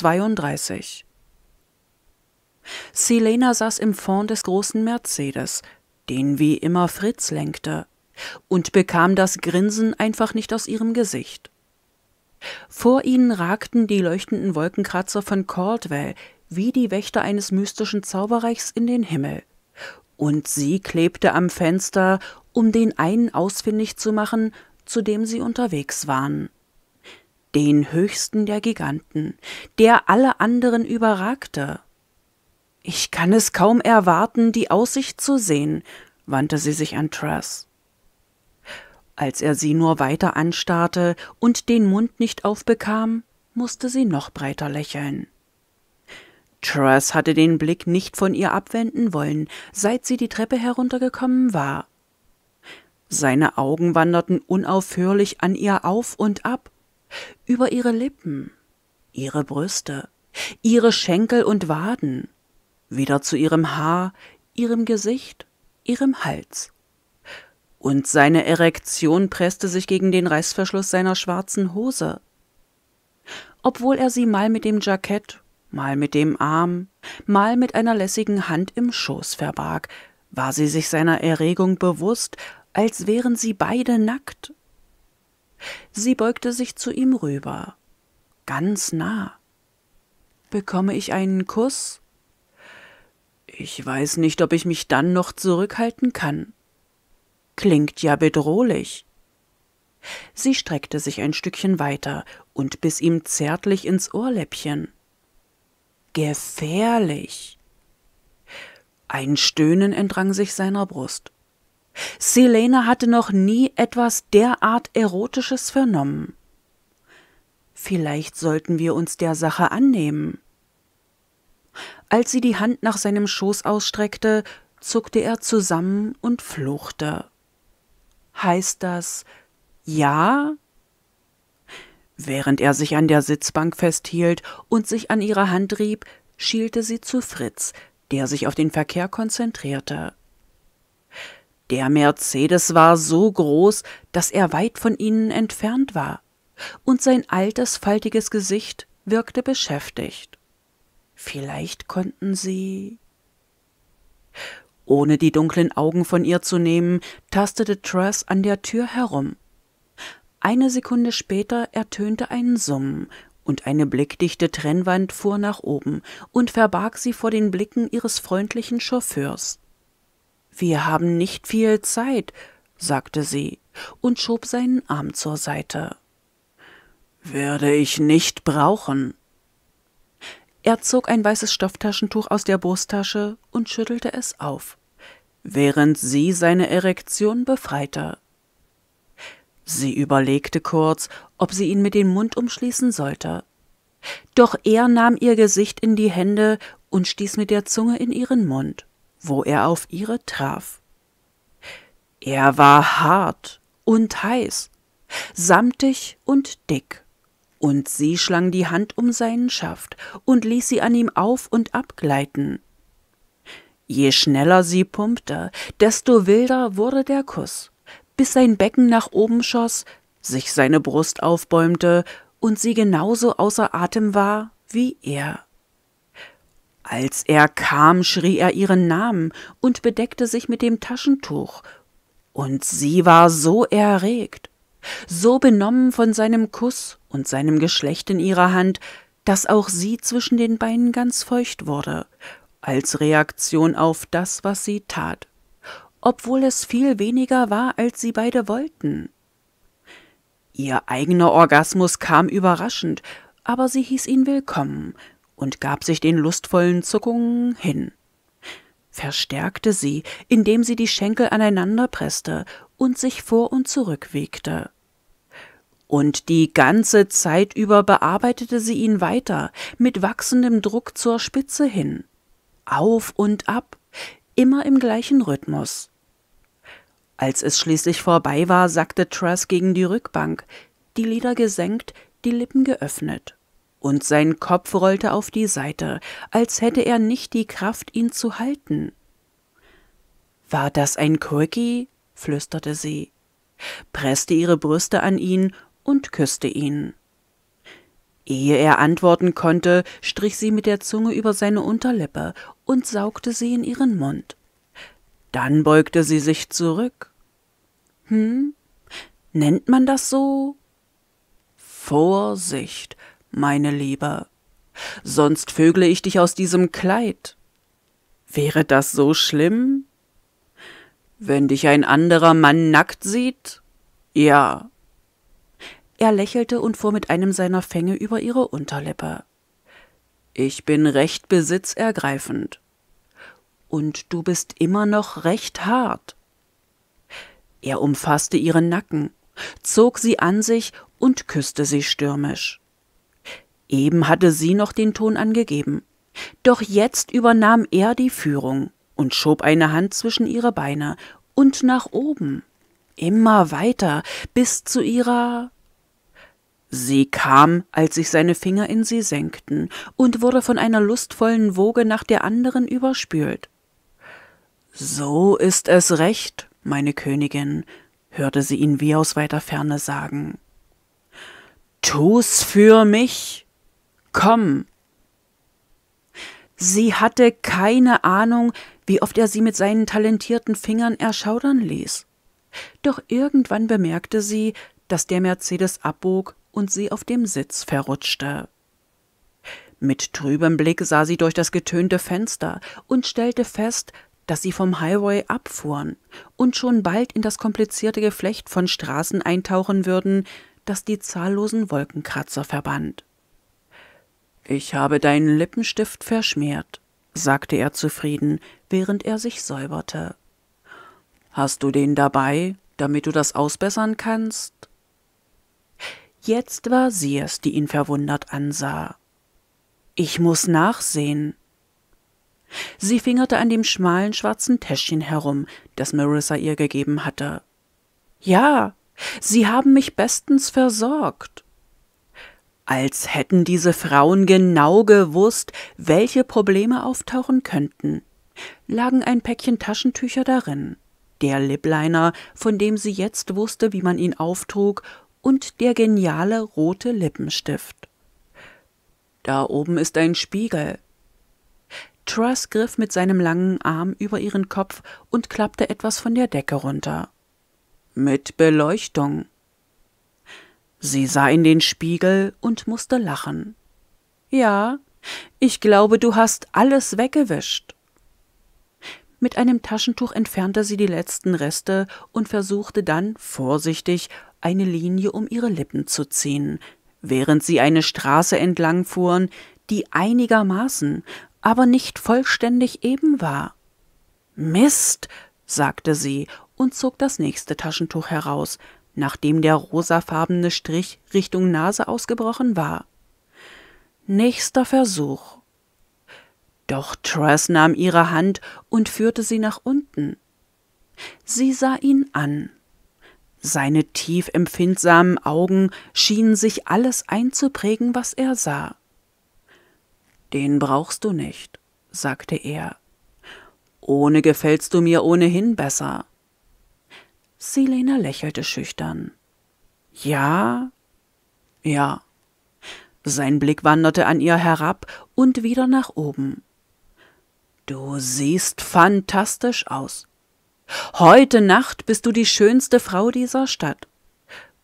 32. Selena saß im Fond des großen Mercedes, den wie immer Fritz lenkte, und bekam das Grinsen einfach nicht aus ihrem Gesicht. Vor ihnen ragten die leuchtenden Wolkenkratzer von Caldwell wie die Wächter eines mystischen Zauberreichs in den Himmel, und sie klebte am Fenster, um den einen ausfindig zu machen, zu dem sie unterwegs waren den höchsten der Giganten, der alle anderen überragte. Ich kann es kaum erwarten, die Aussicht zu sehen, wandte sie sich an Truss. Als er sie nur weiter anstarrte und den Mund nicht aufbekam, musste sie noch breiter lächeln. Truss hatte den Blick nicht von ihr abwenden wollen, seit sie die Treppe heruntergekommen war. Seine Augen wanderten unaufhörlich an ihr auf und ab, über ihre Lippen, ihre Brüste, ihre Schenkel und Waden, wieder zu ihrem Haar, ihrem Gesicht, ihrem Hals. Und seine Erektion presste sich gegen den Reißverschluss seiner schwarzen Hose. Obwohl er sie mal mit dem Jackett, mal mit dem Arm, mal mit einer lässigen Hand im Schoß verbarg, war sie sich seiner Erregung bewusst, als wären sie beide nackt Sie beugte sich zu ihm rüber, ganz nah. Bekomme ich einen Kuss? Ich weiß nicht, ob ich mich dann noch zurückhalten kann. Klingt ja bedrohlich. Sie streckte sich ein Stückchen weiter und biss ihm zärtlich ins Ohrläppchen. Gefährlich. Ein Stöhnen entrang sich seiner Brust. Selena hatte noch nie etwas derart Erotisches vernommen. Vielleicht sollten wir uns der Sache annehmen. Als sie die Hand nach seinem Schoß ausstreckte, zuckte er zusammen und fluchte. Heißt das Ja? Während er sich an der Sitzbank festhielt und sich an ihrer Hand rieb, schielte sie zu Fritz, der sich auf den Verkehr konzentrierte. Der Mercedes war so groß, dass er weit von ihnen entfernt war, und sein altes, faltiges Gesicht wirkte beschäftigt. Vielleicht konnten sie. Ohne die dunklen Augen von ihr zu nehmen, tastete Tress an der Tür herum. Eine Sekunde später ertönte ein Summen, und eine blickdichte Trennwand fuhr nach oben und verbarg sie vor den Blicken ihres freundlichen Chauffeurs. Wir haben nicht viel Zeit, sagte sie und schob seinen Arm zur Seite. Werde ich nicht brauchen. Er zog ein weißes Stofftaschentuch aus der Brusttasche und schüttelte es auf, während sie seine Erektion befreite. Sie überlegte kurz, ob sie ihn mit dem Mund umschließen sollte. Doch er nahm ihr Gesicht in die Hände und stieß mit der Zunge in ihren Mund wo er auf ihre traf. Er war hart und heiß, samtig und dick, und sie schlang die Hand um seinen Schaft und ließ sie an ihm auf und abgleiten. Je schneller sie pumpte, desto wilder wurde der Kuss, bis sein Becken nach oben schoss, sich seine Brust aufbäumte und sie genauso außer Atem war wie er. Als er kam, schrie er ihren Namen und bedeckte sich mit dem Taschentuch, und sie war so erregt, so benommen von seinem Kuss und seinem Geschlecht in ihrer Hand, dass auch sie zwischen den Beinen ganz feucht wurde, als Reaktion auf das, was sie tat, obwohl es viel weniger war, als sie beide wollten. Ihr eigener Orgasmus kam überraschend, aber sie hieß ihn willkommen und gab sich den lustvollen Zuckungen hin. Verstärkte sie, indem sie die Schenkel aneinander presste und sich vor und zurück wiegte. Und die ganze Zeit über bearbeitete sie ihn weiter, mit wachsendem Druck zur Spitze hin. Auf und ab, immer im gleichen Rhythmus. Als es schließlich vorbei war, sackte Truss gegen die Rückbank, die Lider gesenkt, die Lippen geöffnet und sein Kopf rollte auf die Seite, als hätte er nicht die Kraft, ihn zu halten. War das ein Quickie? flüsterte sie, presste ihre Brüste an ihn und küsste ihn. Ehe er antworten konnte, strich sie mit der Zunge über seine Unterlippe und saugte sie in ihren Mund. Dann beugte sie sich zurück. Hm? Nennt man das so? Vorsicht, meine Liebe, sonst vögle ich dich aus diesem Kleid. Wäre das so schlimm? Wenn dich ein anderer Mann nackt sieht? Ja. Er lächelte und fuhr mit einem seiner Fänge über ihre Unterlippe. Ich bin recht besitzergreifend. Und du bist immer noch recht hart. Er umfasste ihren Nacken, zog sie an sich und küsste sie stürmisch. Eben hatte sie noch den Ton angegeben. Doch jetzt übernahm er die Führung und schob eine Hand zwischen ihre Beine und nach oben. Immer weiter bis zu ihrer. Sie kam, als sich seine Finger in sie senkten, und wurde von einer lustvollen Woge nach der anderen überspült. So ist es recht, meine Königin, hörte sie ihn wie aus weiter Ferne sagen. Tu's für mich, Komm! Sie hatte keine Ahnung, wie oft er sie mit seinen talentierten Fingern erschaudern ließ. Doch irgendwann bemerkte sie, dass der Mercedes abbog und sie auf dem Sitz verrutschte. Mit trübem Blick sah sie durch das getönte Fenster und stellte fest, dass sie vom Highway abfuhren und schon bald in das komplizierte Geflecht von Straßen eintauchen würden, das die zahllosen Wolkenkratzer verband. Ich habe deinen Lippenstift verschmiert, sagte er zufrieden, während er sich säuberte. Hast du den dabei, damit du das ausbessern kannst? Jetzt war sie es, die ihn verwundert ansah. Ich muss nachsehen. Sie fingerte an dem schmalen schwarzen Täschchen herum, das Marissa ihr gegeben hatte. Ja, Sie haben mich bestens versorgt als hätten diese Frauen genau gewusst, welche Probleme auftauchen könnten. Lagen ein Päckchen Taschentücher darin, der Lipliner, von dem sie jetzt wusste, wie man ihn auftrug, und der geniale rote Lippenstift. Da oben ist ein Spiegel. Truss griff mit seinem langen Arm über ihren Kopf und klappte etwas von der Decke runter. Mit Beleuchtung, Sie sah in den Spiegel und musste lachen. Ja, ich glaube, du hast alles weggewischt. Mit einem Taschentuch entfernte sie die letzten Reste und versuchte dann vorsichtig eine Linie um ihre Lippen zu ziehen, während sie eine Straße entlang fuhren, die einigermaßen, aber nicht vollständig eben war. Mist, sagte sie und zog das nächste Taschentuch heraus, nachdem der rosafarbene Strich Richtung Nase ausgebrochen war. Nächster Versuch. Doch Tress nahm ihre Hand und führte sie nach unten. Sie sah ihn an. Seine tief empfindsamen Augen schienen sich alles einzuprägen, was er sah. Den brauchst du nicht, sagte er. Ohne gefällst du mir ohnehin besser. Selena lächelte schüchtern. Ja, ja. Sein Blick wanderte an ihr herab und wieder nach oben. Du siehst fantastisch aus. Heute Nacht bist du die schönste Frau dieser Stadt.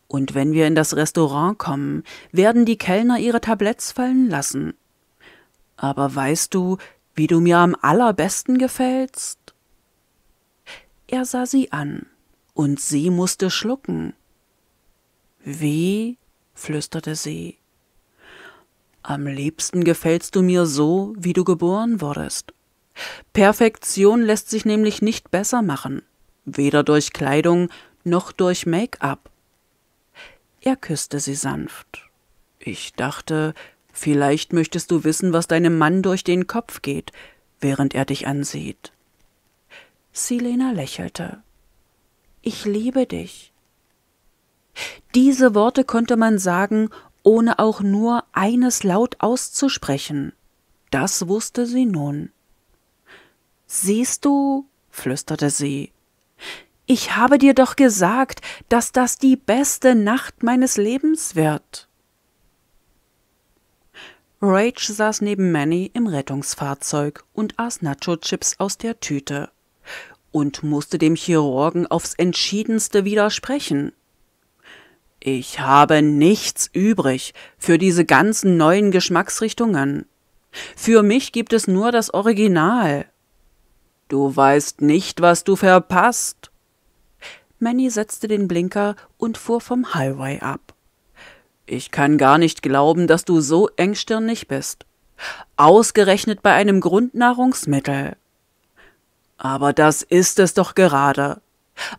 Und wenn wir in das Restaurant kommen, werden die Kellner ihre Tabletts fallen lassen. Aber weißt du, wie du mir am allerbesten gefällst? Er sah sie an und sie musste schlucken. Wie? flüsterte sie. Am liebsten gefällst du mir so, wie du geboren wurdest. Perfektion lässt sich nämlich nicht besser machen, weder durch Kleidung noch durch Make-up. Er küsste sie sanft. Ich dachte, vielleicht möchtest du wissen, was deinem Mann durch den Kopf geht, während er dich ansieht. Silena lächelte ich liebe dich. Diese Worte konnte man sagen, ohne auch nur eines laut auszusprechen. Das wusste sie nun. Siehst du, flüsterte sie, ich habe dir doch gesagt, dass das die beste Nacht meines Lebens wird. Rach saß neben Manny im Rettungsfahrzeug und aß Nacho-Chips aus der Tüte und musste dem Chirurgen aufs entschiedenste widersprechen. Ich habe nichts übrig für diese ganzen neuen Geschmacksrichtungen. Für mich gibt es nur das Original. Du weißt nicht, was du verpasst. Manny setzte den Blinker und fuhr vom Highway ab. Ich kann gar nicht glauben, dass du so engstirnig bist. Ausgerechnet bei einem Grundnahrungsmittel. Aber das ist es doch gerade.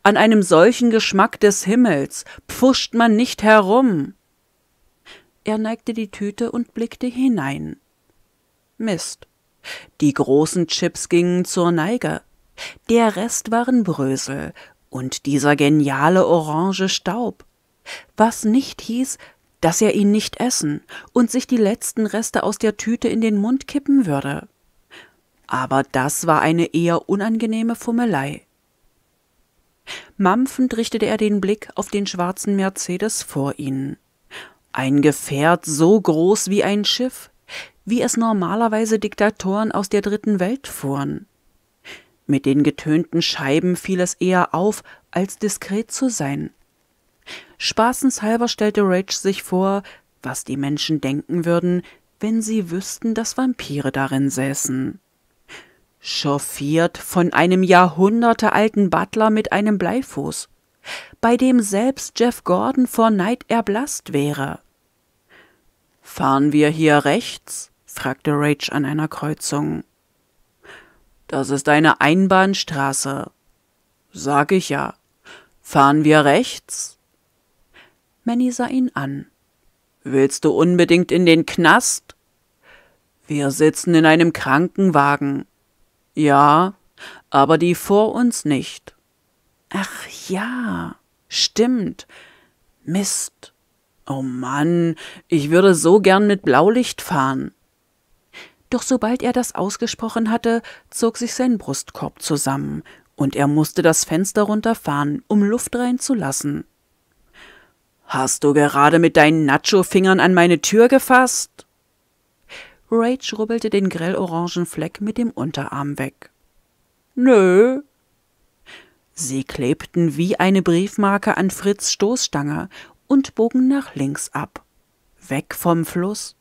An einem solchen Geschmack des Himmels pfuscht man nicht herum. Er neigte die Tüte und blickte hinein. Mist. Die großen Chips gingen zur Neige. Der Rest waren Brösel und dieser geniale orange Staub. Was nicht hieß, dass er ihn nicht essen und sich die letzten Reste aus der Tüte in den Mund kippen würde aber das war eine eher unangenehme Fummelei. Mampfend richtete er den Blick auf den schwarzen Mercedes vor ihnen. Ein Gefährt so groß wie ein Schiff, wie es normalerweise Diktatoren aus der dritten Welt fuhren. Mit den getönten Scheiben fiel es eher auf, als diskret zu sein. Spaßenshalber stellte Rage sich vor, was die Menschen denken würden, wenn sie wüssten, dass Vampire darin säßen chauffiert von einem jahrhundertealten Butler mit einem Bleifuß, bei dem selbst Jeff Gordon vor Neid erblaßt wäre. Fahren wir hier rechts? fragte Rage an einer Kreuzung. Das ist eine Einbahnstraße. Sag ich ja. Fahren wir rechts? Manny sah ihn an. Willst du unbedingt in den Knast? Wir sitzen in einem Krankenwagen. Ja, aber die vor uns nicht. Ach ja, stimmt. Mist. Oh Mann, ich würde so gern mit Blaulicht fahren. Doch sobald er das ausgesprochen hatte, zog sich sein Brustkorb zusammen, und er musste das Fenster runterfahren, um Luft reinzulassen. Hast du gerade mit deinen Nacho-Fingern an meine Tür gefasst? Rage rubbelte den grellorangen Fleck mit dem Unterarm weg. Nö. Sie klebten wie eine Briefmarke an Fritz Stoßstange und bogen nach links ab. Weg vom Fluss,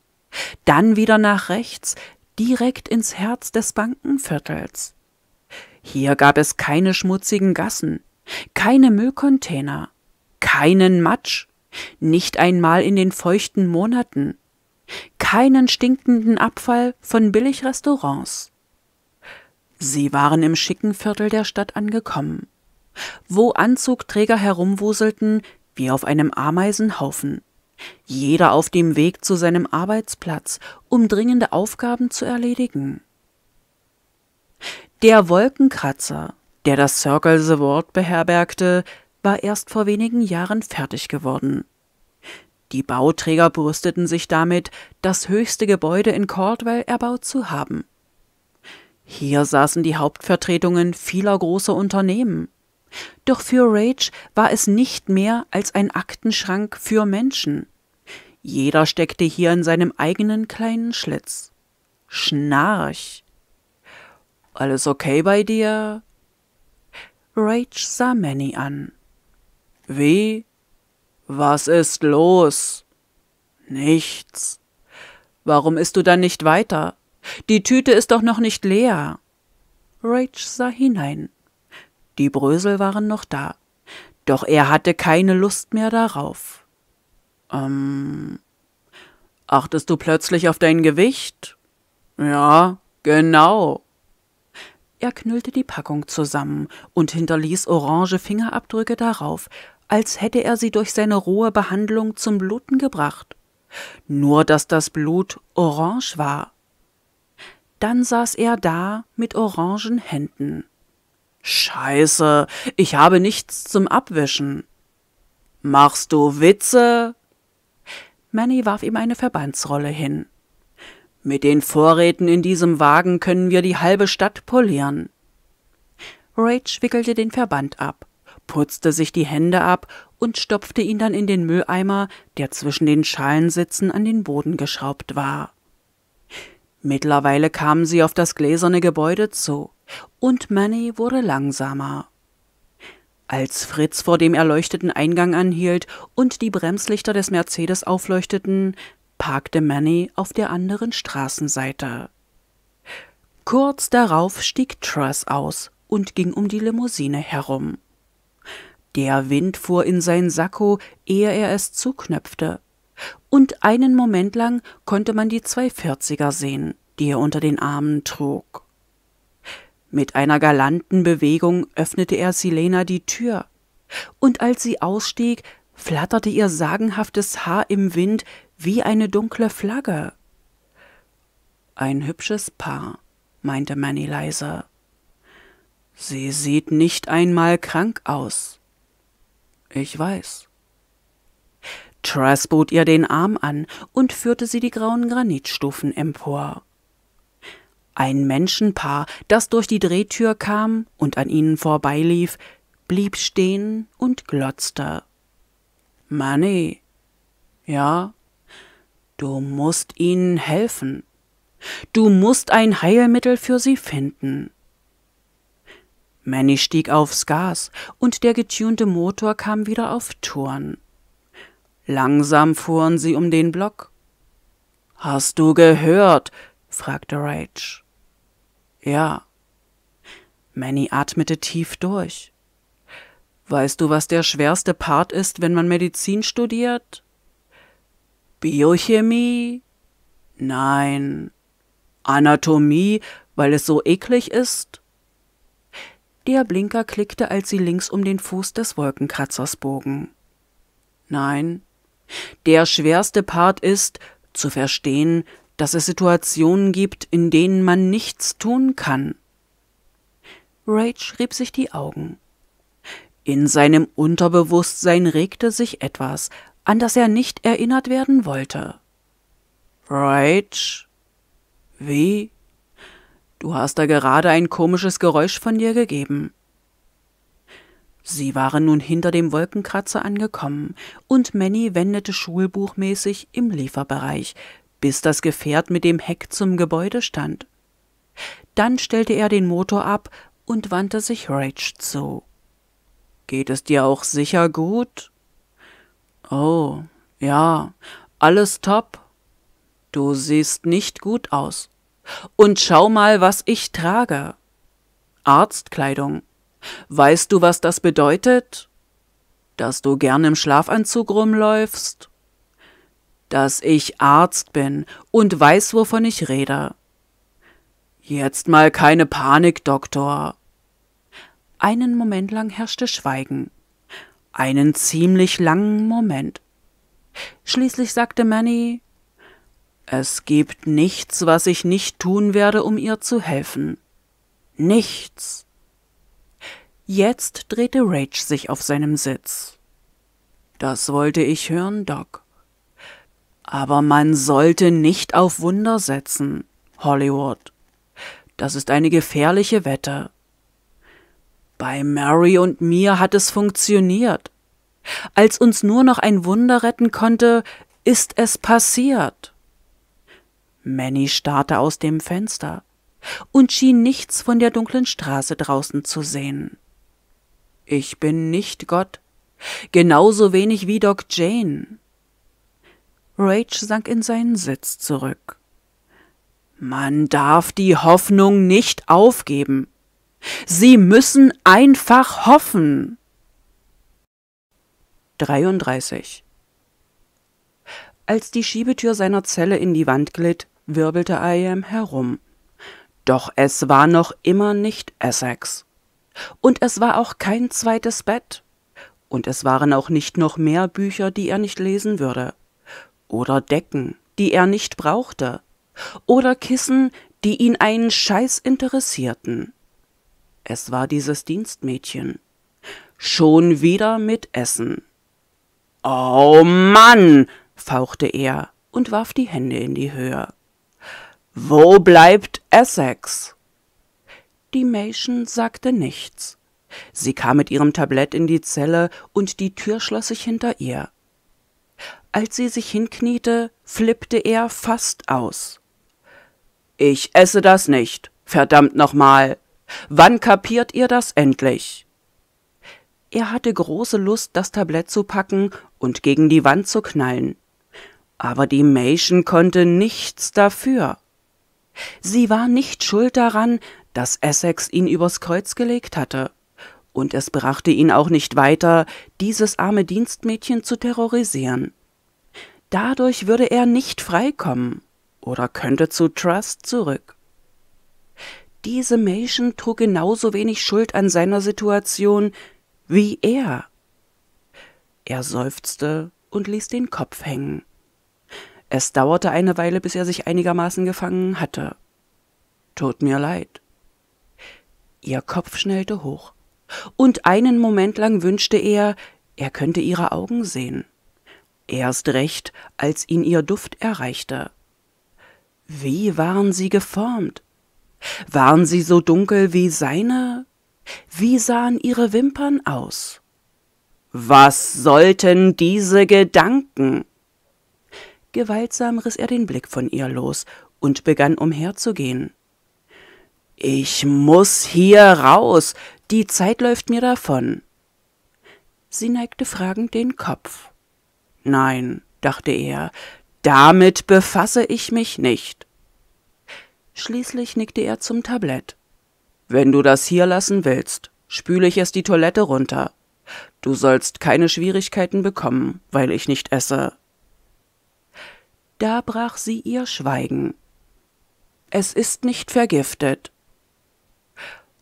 dann wieder nach rechts, direkt ins Herz des Bankenviertels. Hier gab es keine schmutzigen Gassen, keine Müllcontainer, keinen Matsch, nicht einmal in den feuchten Monaten keinen stinkenden Abfall von Billigrestaurants. Sie waren im schicken Viertel der Stadt angekommen, wo Anzugträger herumwuselten wie auf einem Ameisenhaufen, jeder auf dem Weg zu seinem Arbeitsplatz, um dringende Aufgaben zu erledigen. Der Wolkenkratzer, der das Circle the World beherbergte, war erst vor wenigen Jahren fertig geworden. Die Bauträger brüsteten sich damit, das höchste Gebäude in Caldwell erbaut zu haben. Hier saßen die Hauptvertretungen vieler großer Unternehmen. Doch für Rage war es nicht mehr als ein Aktenschrank für Menschen. Jeder steckte hier in seinem eigenen kleinen Schlitz. Schnarch. Alles okay bei dir? Rage sah Manny an. Wie? Was ist los? Nichts. Warum isst du dann nicht weiter? Die Tüte ist doch noch nicht leer. Rach sah hinein. Die Brösel waren noch da. Doch er hatte keine Lust mehr darauf. Ähm. Achtest du plötzlich auf dein Gewicht? Ja, genau. Er knüllte die Packung zusammen und hinterließ orange Fingerabdrücke darauf, als hätte er sie durch seine rohe Behandlung zum Bluten gebracht. Nur dass das Blut orange war. Dann saß er da mit orangen Händen. Scheiße, ich habe nichts zum Abwischen. Machst du Witze? Manny warf ihm eine Verbandsrolle hin. Mit den Vorräten in diesem Wagen können wir die halbe Stadt polieren. Rage wickelte den Verband ab putzte sich die Hände ab und stopfte ihn dann in den Mülleimer, der zwischen den Schalensitzen an den Boden geschraubt war. Mittlerweile kamen sie auf das gläserne Gebäude zu, und Manny wurde langsamer. Als Fritz vor dem erleuchteten Eingang anhielt und die Bremslichter des Mercedes aufleuchteten, parkte Manny auf der anderen Straßenseite. Kurz darauf stieg Truss aus und ging um die Limousine herum. Der Wind fuhr in sein Sakko, ehe er es zuknöpfte. Und einen Moment lang konnte man die zwei Vierziger sehen, die er unter den Armen trug. Mit einer galanten Bewegung öffnete er Silena die Tür. Und als sie ausstieg, flatterte ihr sagenhaftes Haar im Wind wie eine dunkle Flagge. Ein hübsches Paar, meinte Manny leise. Sie sieht nicht einmal krank aus. Ich weiß. Trass bot ihr den Arm an und führte sie die grauen Granitstufen empor. Ein Menschenpaar, das durch die Drehtür kam und an ihnen vorbeilief, blieb stehen und glotzte. Manny. Ja? Du musst ihnen helfen. Du musst ein Heilmittel für sie finden. Manny stieg aufs Gas und der getunte Motor kam wieder auf Touren. Langsam fuhren sie um den Block. Hast du gehört? fragte Rage. Ja. Manny atmete tief durch. Weißt du, was der schwerste Part ist, wenn man Medizin studiert? Biochemie? Nein. Anatomie, weil es so eklig ist? Der Blinker klickte, als sie links um den Fuß des Wolkenkratzers bogen. Nein, der schwerste Part ist, zu verstehen, dass es Situationen gibt, in denen man nichts tun kann. Rage rieb sich die Augen. In seinem Unterbewusstsein regte sich etwas, an das er nicht erinnert werden wollte. Rage? Wie? Du hast da gerade ein komisches Geräusch von dir gegeben. Sie waren nun hinter dem Wolkenkratzer angekommen, und Manny wendete schulbuchmäßig im Lieferbereich, bis das Gefährt mit dem Heck zum Gebäude stand. Dann stellte er den Motor ab und wandte sich Rage zu. Geht es dir auch sicher gut? Oh, ja, alles top. Du siehst nicht gut aus. Und schau mal, was ich trage. Arztkleidung. Weißt du, was das bedeutet? Dass du gern im Schlafanzug rumläufst? Dass ich Arzt bin und weiß, wovon ich rede. Jetzt mal keine Panik, Doktor. Einen Moment lang herrschte Schweigen. Einen ziemlich langen Moment. Schließlich sagte Manny es gibt nichts, was ich nicht tun werde, um ihr zu helfen. Nichts. Jetzt drehte Rage sich auf seinem Sitz. Das wollte ich hören, Doc. Aber man sollte nicht auf Wunder setzen, Hollywood. Das ist eine gefährliche Wette. Bei Mary und mir hat es funktioniert. Als uns nur noch ein Wunder retten konnte, ist es passiert. Manny starrte aus dem Fenster und schien nichts von der dunklen Straße draußen zu sehen. Ich bin nicht Gott, genauso wenig wie Doc Jane. Rage sank in seinen Sitz zurück. Man darf die Hoffnung nicht aufgeben. Sie müssen einfach hoffen. 33. Als die Schiebetür seiner Zelle in die Wand glitt, wirbelte IAM herum. Doch es war noch immer nicht Essex. Und es war auch kein zweites Bett. Und es waren auch nicht noch mehr Bücher, die er nicht lesen würde. Oder Decken, die er nicht brauchte. Oder Kissen, die ihn einen Scheiß interessierten. Es war dieses Dienstmädchen. Schon wieder mit Essen. Oh Mann, fauchte er und warf die Hände in die Höhe. Wo bleibt Essex? Die Mation sagte nichts. Sie kam mit ihrem Tablett in die Zelle und die Tür schloss sich hinter ihr. Als sie sich hinkniete, flippte er fast aus. Ich esse das nicht, verdammt nochmal. Wann kapiert ihr das endlich? Er hatte große Lust, das Tablett zu packen und gegen die Wand zu knallen. Aber die Mation konnte nichts dafür. Sie war nicht schuld daran, dass Essex ihn übers Kreuz gelegt hatte. Und es brachte ihn auch nicht weiter, dieses arme Dienstmädchen zu terrorisieren. Dadurch würde er nicht freikommen oder könnte zu Trust zurück. Diese Mation trug genauso wenig Schuld an seiner Situation wie er. Er seufzte und ließ den Kopf hängen. Es dauerte eine Weile, bis er sich einigermaßen gefangen hatte. Tut mir leid. Ihr Kopf schnellte hoch, und einen Moment lang wünschte er, er könnte ihre Augen sehen. Erst recht, als ihn ihr Duft erreichte. Wie waren sie geformt? Waren sie so dunkel wie seine? Wie sahen ihre Wimpern aus? Was sollten diese Gedanken? Gewaltsam riss er den Blick von ihr los und begann umherzugehen. Ich muss hier raus. Die Zeit läuft mir davon. Sie neigte fragend den Kopf. Nein, dachte er, damit befasse ich mich nicht. Schließlich nickte er zum Tablett. Wenn du das hier lassen willst, spüle ich es die Toilette runter. Du sollst keine Schwierigkeiten bekommen, weil ich nicht esse da brach sie ihr Schweigen. Es ist nicht vergiftet.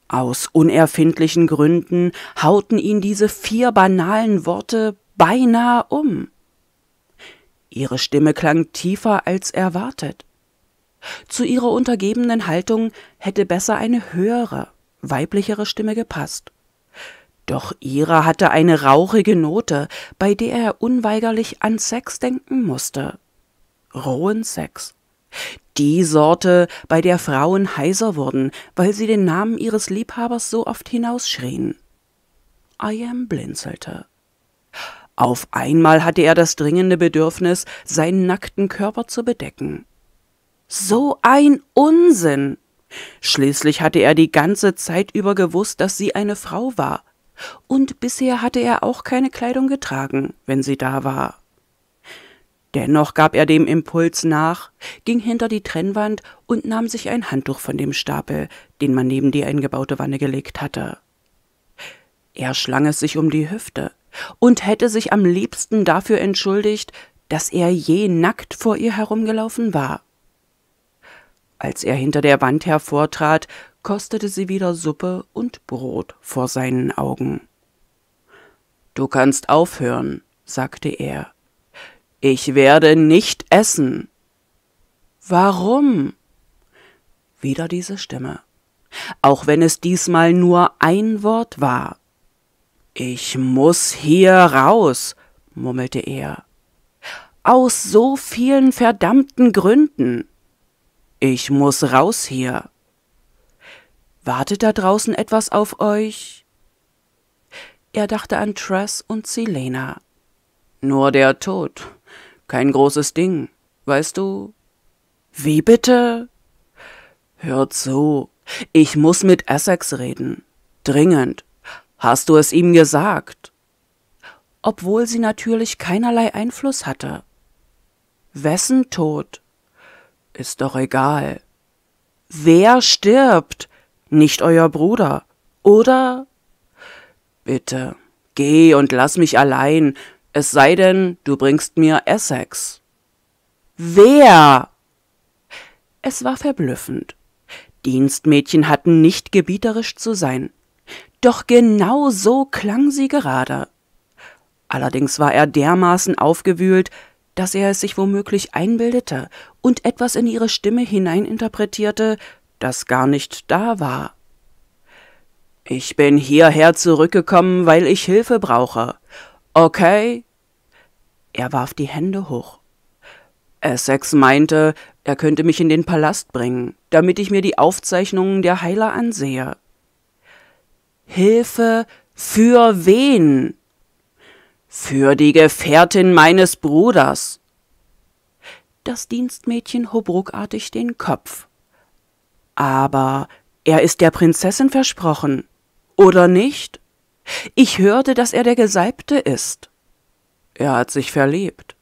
Aus unerfindlichen Gründen hauten ihn diese vier banalen Worte beinahe um. Ihre Stimme klang tiefer als erwartet. Zu ihrer untergebenen Haltung hätte besser eine höhere, weiblichere Stimme gepasst. Doch ihre hatte eine rauchige Note, bei der er unweigerlich an Sex denken musste rohen Sex. Die Sorte, bei der Frauen heiser wurden, weil sie den Namen ihres Liebhabers so oft hinausschrien. Iam blinzelte. Auf einmal hatte er das dringende Bedürfnis, seinen nackten Körper zu bedecken. So ein Unsinn! Schließlich hatte er die ganze Zeit über gewusst, dass sie eine Frau war. Und bisher hatte er auch keine Kleidung getragen, wenn sie da war. Dennoch gab er dem Impuls nach, ging hinter die Trennwand und nahm sich ein Handtuch von dem Stapel, den man neben die eingebaute Wanne gelegt hatte. Er schlang es sich um die Hüfte und hätte sich am liebsten dafür entschuldigt, dass er je nackt vor ihr herumgelaufen war. Als er hinter der Wand hervortrat, kostete sie wieder Suppe und Brot vor seinen Augen. Du kannst aufhören, sagte er ich werde nicht essen. Warum? Wieder diese Stimme. Auch wenn es diesmal nur ein Wort war. Ich muss hier raus, murmelte er. Aus so vielen verdammten Gründen. Ich muss raus hier. Wartet da draußen etwas auf euch? Er dachte an Tress und Selena. Nur der Tod. Kein großes Ding, weißt du? Wie bitte? Hört so, ich muss mit Essex reden. Dringend. Hast du es ihm gesagt? Obwohl sie natürlich keinerlei Einfluss hatte. Wessen Tod? Ist doch egal. Wer stirbt? Nicht euer Bruder, oder? Bitte, geh und lass mich allein, es sei denn, du bringst mir Essex. Wer? Es war verblüffend. Dienstmädchen hatten nicht gebieterisch zu sein. Doch genau so klang sie gerade. Allerdings war er dermaßen aufgewühlt, dass er es sich womöglich einbildete und etwas in ihre Stimme hineininterpretierte, das gar nicht da war. Ich bin hierher zurückgekommen, weil ich Hilfe brauche, Okay. Er warf die Hände hoch. Essex meinte, er könnte mich in den Palast bringen, damit ich mir die Aufzeichnungen der Heiler ansehe. Hilfe für wen? Für die Gefährtin meines Bruders. Das Dienstmädchen hob ruckartig den Kopf. Aber er ist der Prinzessin versprochen, oder nicht? Ich hörte, dass er der Gesalbte ist. Er hat sich verliebt.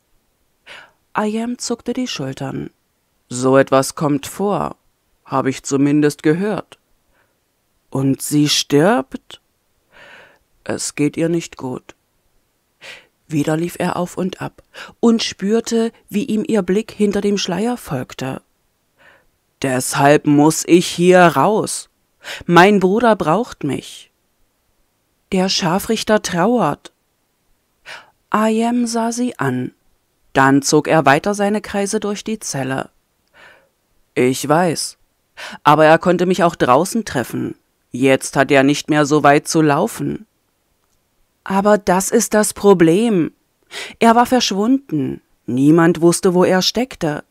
Ayem zuckte die Schultern. So etwas kommt vor, habe ich zumindest gehört. Und sie stirbt? Es geht ihr nicht gut. Wieder lief er auf und ab und spürte, wie ihm ihr Blick hinter dem Schleier folgte. Deshalb muss ich hier raus. Mein Bruder braucht mich. Der Scharfrichter trauert. Ayem sah sie an. Dann zog er weiter seine Kreise durch die Zelle. Ich weiß. Aber er konnte mich auch draußen treffen. Jetzt hat er nicht mehr so weit zu laufen. Aber das ist das Problem. Er war verschwunden. Niemand wusste, wo er steckte.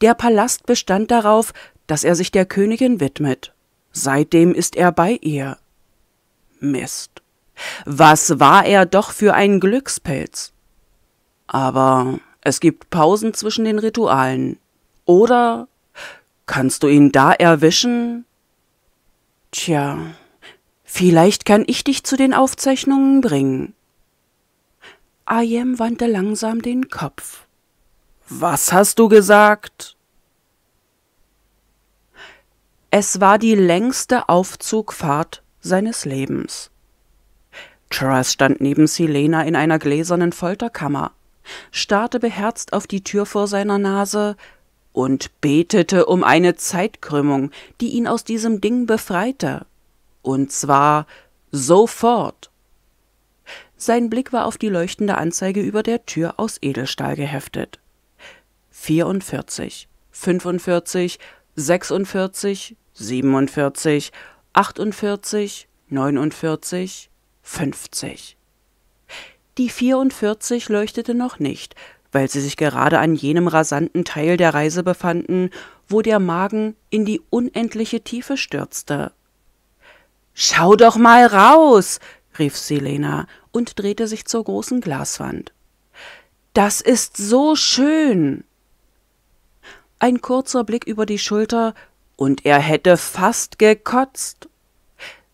Der Palast bestand darauf, dass er sich der Königin widmet. Seitdem ist er bei ihr. Mist. Was war er doch für ein Glückspelz? Aber es gibt Pausen zwischen den Ritualen. Oder kannst du ihn da erwischen? Tja, vielleicht kann ich dich zu den Aufzeichnungen bringen. Ayem wandte langsam den Kopf. Was hast du gesagt? Es war die längste Aufzugfahrt seines Lebens. Truss stand neben Silena in einer gläsernen Folterkammer, starrte beherzt auf die Tür vor seiner Nase und betete um eine Zeitkrümmung, die ihn aus diesem Ding befreite. Und zwar sofort. Sein Blick war auf die leuchtende Anzeige über der Tür aus Edelstahl geheftet. 44, 45, 46, 47 48, 49, 50. Die 44 leuchtete noch nicht, weil sie sich gerade an jenem rasanten Teil der Reise befanden, wo der Magen in die unendliche Tiefe stürzte. Schau doch mal raus, rief Selena und drehte sich zur großen Glaswand. Das ist so schön. Ein kurzer Blick über die Schulter und er hätte fast gekotzt.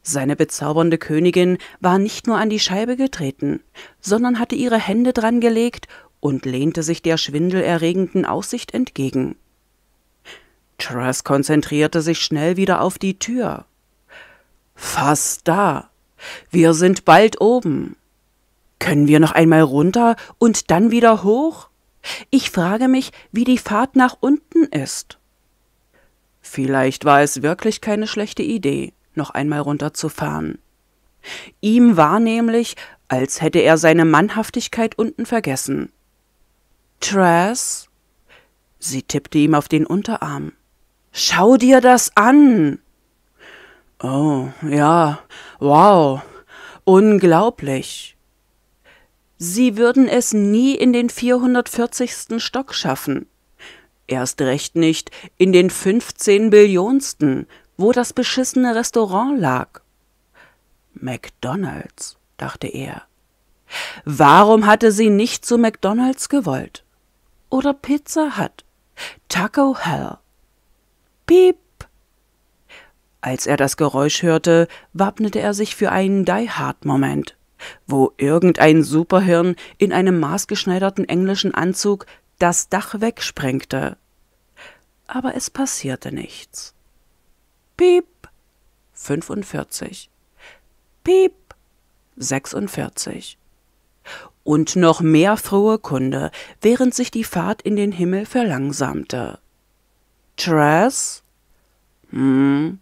Seine bezaubernde Königin war nicht nur an die Scheibe getreten, sondern hatte ihre Hände dran gelegt und lehnte sich der schwindelerregenden Aussicht entgegen. Truss konzentrierte sich schnell wieder auf die Tür. Fast da. Wir sind bald oben. Können wir noch einmal runter und dann wieder hoch? Ich frage mich, wie die Fahrt nach unten ist. Vielleicht war es wirklich keine schlechte Idee, noch einmal runterzufahren. Ihm war nämlich, als hätte er seine Mannhaftigkeit unten vergessen. Trass? Sie tippte ihm auf den Unterarm. Schau dir das an! Oh, ja, wow, unglaublich. Sie würden es nie in den 440. Stock schaffen. Erst recht nicht in den 15 Billionsten, wo das beschissene Restaurant lag. McDonalds, dachte er. Warum hatte sie nicht zu McDonalds gewollt? Oder Pizza Hut? Taco Hell? Piep! Als er das Geräusch hörte, wappnete er sich für einen Die Hard Moment, wo irgendein Superhirn in einem maßgeschneiderten englischen Anzug das Dach wegsprengte. Aber es passierte nichts. Piep 45. Piep 46. Und noch mehr frohe Kunde, während sich die Fahrt in den Himmel verlangsamte. Tress? Hm.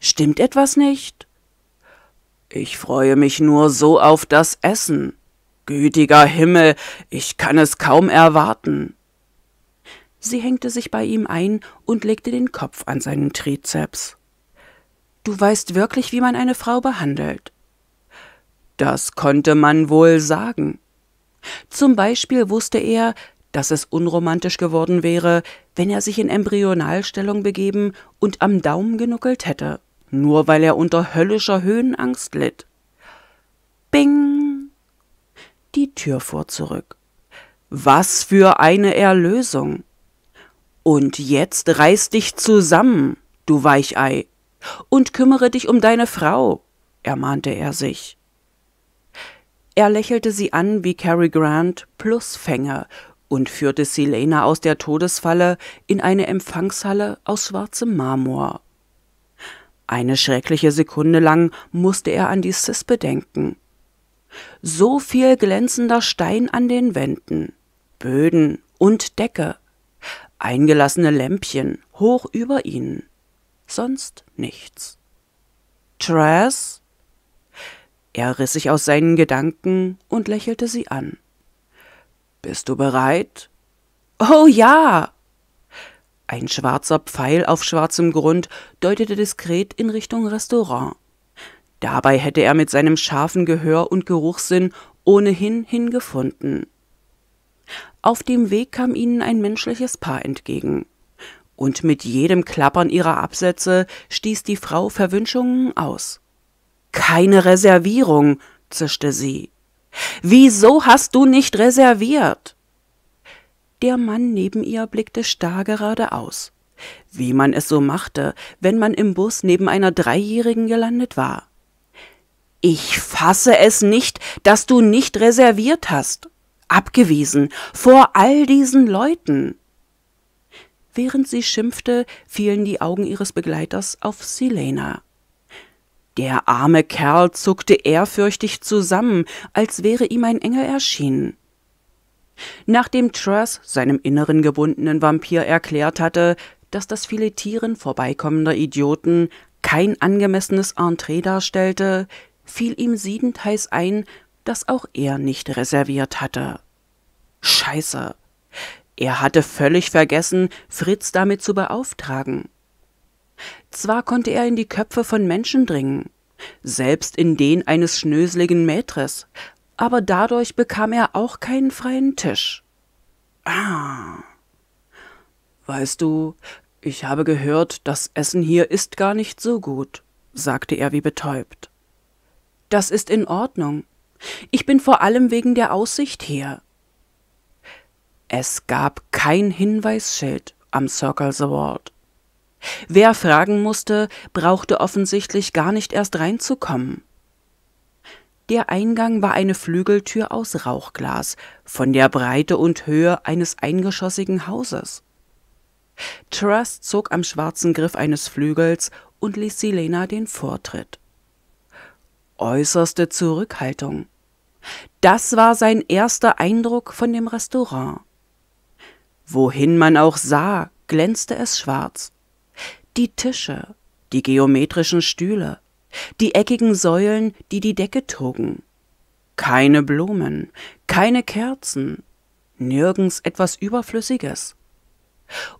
Stimmt etwas nicht? Ich freue mich nur so auf das Essen. Gütiger Himmel, ich kann es kaum erwarten. Sie hängte sich bei ihm ein und legte den Kopf an seinen Trizeps. Du weißt wirklich, wie man eine Frau behandelt. Das konnte man wohl sagen. Zum Beispiel wusste er, dass es unromantisch geworden wäre, wenn er sich in Embryonalstellung begeben und am Daumen genuckelt hätte, nur weil er unter höllischer Höhenangst litt. Bing! die Tür vor zurück. Was für eine Erlösung! Und jetzt reiß dich zusammen, du Weichei, und kümmere dich um deine Frau, ermahnte er sich. Er lächelte sie an wie Cary Grant plus Fänger und führte Selena aus der Todesfalle in eine Empfangshalle aus schwarzem Marmor. Eine schreckliche Sekunde lang musste er an die Cispe denken. So viel glänzender Stein an den Wänden, Böden und Decke, eingelassene Lämpchen hoch über ihnen, sonst nichts. Trass? Er riss sich aus seinen Gedanken und lächelte sie an. Bist du bereit? Oh ja! Ein schwarzer Pfeil auf schwarzem Grund deutete diskret in Richtung Restaurant. Dabei hätte er mit seinem scharfen Gehör und Geruchssinn ohnehin hingefunden. Auf dem Weg kam ihnen ein menschliches Paar entgegen. Und mit jedem Klappern ihrer Absätze stieß die Frau Verwünschungen aus. Keine Reservierung, zischte sie. Wieso hast du nicht reserviert? Der Mann neben ihr blickte starr geradeaus, wie man es so machte, wenn man im Bus neben einer Dreijährigen gelandet war. Ich fasse es nicht, dass du nicht reserviert hast. Abgewiesen vor all diesen Leuten. Während sie schimpfte, fielen die Augen ihres Begleiters auf Selena. Der arme Kerl zuckte ehrfürchtig zusammen, als wäre ihm ein Engel erschienen. Nachdem Truss seinem inneren gebundenen Vampir erklärt hatte, dass das Filetieren vorbeikommender Idioten kein angemessenes Entree darstellte, fiel ihm siedenteils ein, dass auch er nicht reserviert hatte. Scheiße. Er hatte völlig vergessen, Fritz damit zu beauftragen. Zwar konnte er in die Köpfe von Menschen dringen, selbst in den eines schnöseligen Mätres, aber dadurch bekam er auch keinen freien Tisch. Ah. Weißt du, ich habe gehört, das Essen hier ist gar nicht so gut, sagte er wie betäubt. Das ist in Ordnung. Ich bin vor allem wegen der Aussicht hier. Es gab kein Hinweisschild am Circle the Ward. Wer fragen musste, brauchte offensichtlich gar nicht erst reinzukommen. Der Eingang war eine Flügeltür aus Rauchglas, von der Breite und Höhe eines eingeschossigen Hauses. Truss zog am schwarzen Griff eines Flügels und ließ Silena den Vortritt äußerste Zurückhaltung. Das war sein erster Eindruck von dem Restaurant. Wohin man auch sah, glänzte es schwarz. Die Tische, die geometrischen Stühle, die eckigen Säulen, die die Decke trugen. Keine Blumen, keine Kerzen, nirgends etwas Überflüssiges.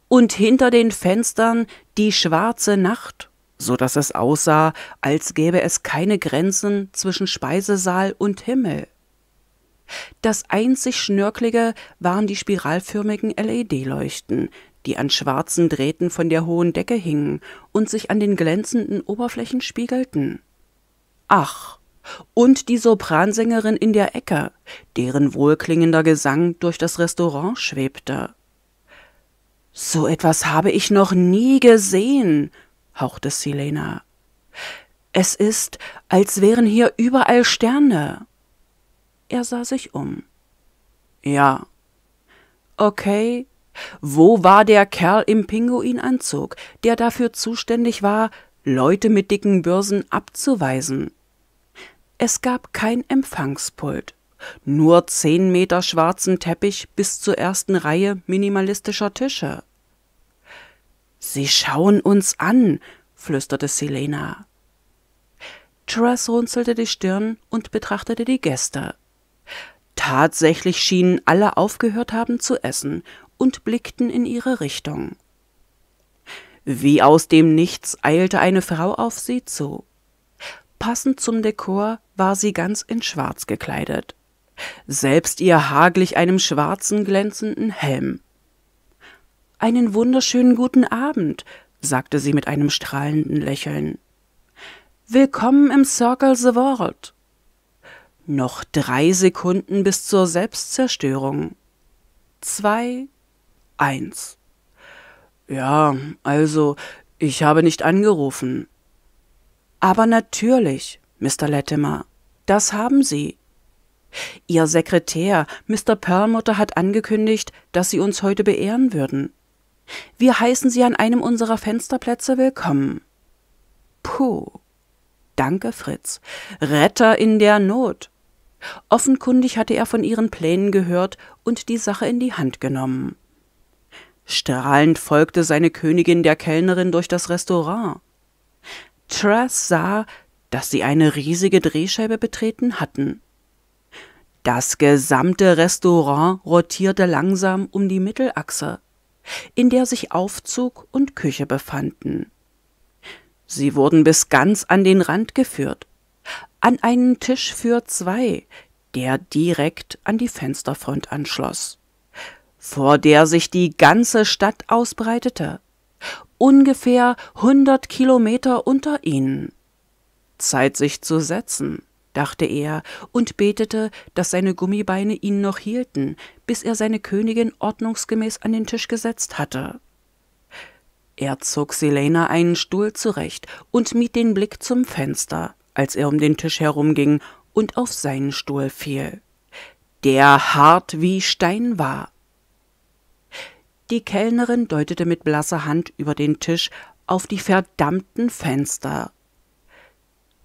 Und hinter den Fenstern die schwarze Nacht so dass es aussah, als gäbe es keine Grenzen zwischen Speisesaal und Himmel. Das einzig Schnörklige waren die spiralförmigen LED-Leuchten, die an schwarzen Drähten von der hohen Decke hingen und sich an den glänzenden Oberflächen spiegelten. Ach, und die Sopransängerin in der Ecke, deren wohlklingender Gesang durch das Restaurant schwebte. So etwas habe ich noch nie gesehen, hauchte Silena. Es ist, als wären hier überall Sterne. Er sah sich um. Ja. Okay. Wo war der Kerl im Pinguinanzug, der dafür zuständig war, Leute mit dicken Börsen abzuweisen? Es gab kein Empfangspult, nur zehn Meter schwarzen Teppich bis zur ersten Reihe minimalistischer Tische. Sie schauen uns an, flüsterte Selena. Truss runzelte die Stirn und betrachtete die Gäste. Tatsächlich schienen alle aufgehört haben zu essen und blickten in ihre Richtung. Wie aus dem Nichts eilte eine Frau auf sie zu. Passend zum Dekor war sie ganz in Schwarz gekleidet. Selbst ihr haglich einem schwarzen glänzenden Helm. Einen wunderschönen guten Abend, sagte sie mit einem strahlenden Lächeln. Willkommen im Circle the World. Noch drei Sekunden bis zur Selbstzerstörung. Zwei, eins. Ja, also, ich habe nicht angerufen. Aber natürlich, Mr. Latimer, das haben Sie. Ihr Sekretär, Mr. Perlmutter, hat angekündigt, dass Sie uns heute beehren würden. Wir heißen Sie an einem unserer Fensterplätze willkommen. Puh. Danke, Fritz. Retter in der Not. Offenkundig hatte er von ihren Plänen gehört und die Sache in die Hand genommen. Strahlend folgte seine Königin der Kellnerin durch das Restaurant. Trass sah, dass sie eine riesige Drehscheibe betreten hatten. Das gesamte Restaurant rotierte langsam um die Mittelachse in der sich Aufzug und Küche befanden. Sie wurden bis ganz an den Rand geführt, an einen Tisch für zwei, der direkt an die Fensterfront anschloss, vor der sich die ganze Stadt ausbreitete, ungefähr hundert Kilometer unter ihnen. Zeit, sich zu setzen, dachte er und betete, dass seine Gummibeine ihn noch hielten, bis er seine Königin ordnungsgemäß an den Tisch gesetzt hatte. Er zog Selena einen Stuhl zurecht und mied den Blick zum Fenster, als er um den Tisch herumging und auf seinen Stuhl fiel, der hart wie Stein war. Die Kellnerin deutete mit blasser Hand über den Tisch auf die verdammten Fenster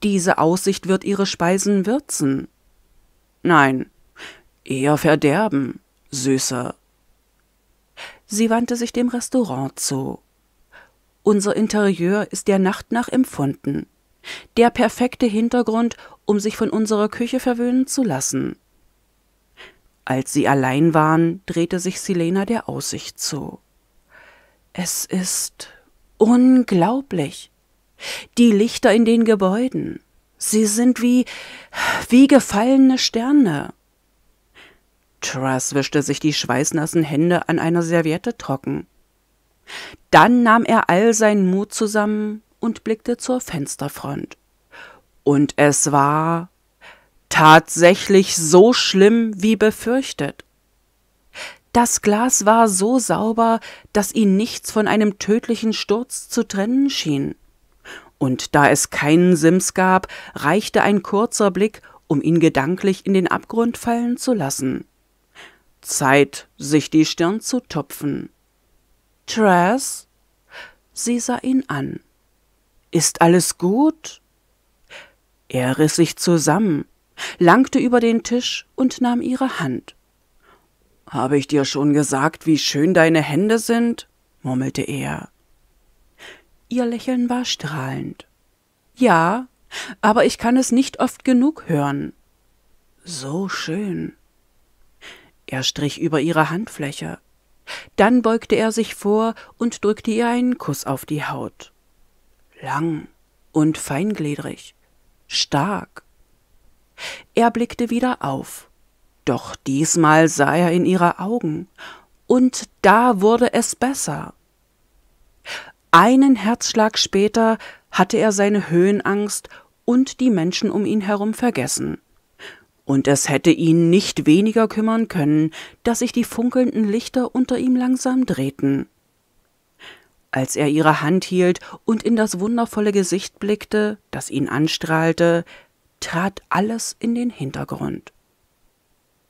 diese Aussicht wird ihre Speisen würzen. Nein, eher verderben, Süßer. Sie wandte sich dem Restaurant zu. Unser Interieur ist der Nacht nach empfunden. Der perfekte Hintergrund, um sich von unserer Küche verwöhnen zu lassen. Als sie allein waren, drehte sich Selena der Aussicht zu. Es ist unglaublich. Die Lichter in den Gebäuden. Sie sind wie, wie gefallene Sterne. Truss wischte sich die schweißnassen Hände an einer Serviette trocken. Dann nahm er all seinen Mut zusammen und blickte zur Fensterfront. Und es war tatsächlich so schlimm wie befürchtet. Das Glas war so sauber, dass ihn nichts von einem tödlichen Sturz zu trennen schien und da es keinen Sims gab, reichte ein kurzer Blick, um ihn gedanklich in den Abgrund fallen zu lassen. Zeit, sich die Stirn zu tupfen. Tress? Sie sah ihn an. Ist alles gut? Er riss sich zusammen, langte über den Tisch und nahm ihre Hand. Habe ich dir schon gesagt, wie schön deine Hände sind? murmelte er. Ihr Lächeln war strahlend. Ja, aber ich kann es nicht oft genug hören. So schön. Er strich über ihre Handfläche. Dann beugte er sich vor und drückte ihr einen Kuss auf die Haut. Lang und feingliedrig, stark. Er blickte wieder auf. Doch diesmal sah er in ihre Augen, und da wurde es besser. Einen Herzschlag später hatte er seine Höhenangst und die Menschen um ihn herum vergessen. Und es hätte ihn nicht weniger kümmern können, dass sich die funkelnden Lichter unter ihm langsam drehten. Als er ihre Hand hielt und in das wundervolle Gesicht blickte, das ihn anstrahlte, trat alles in den Hintergrund.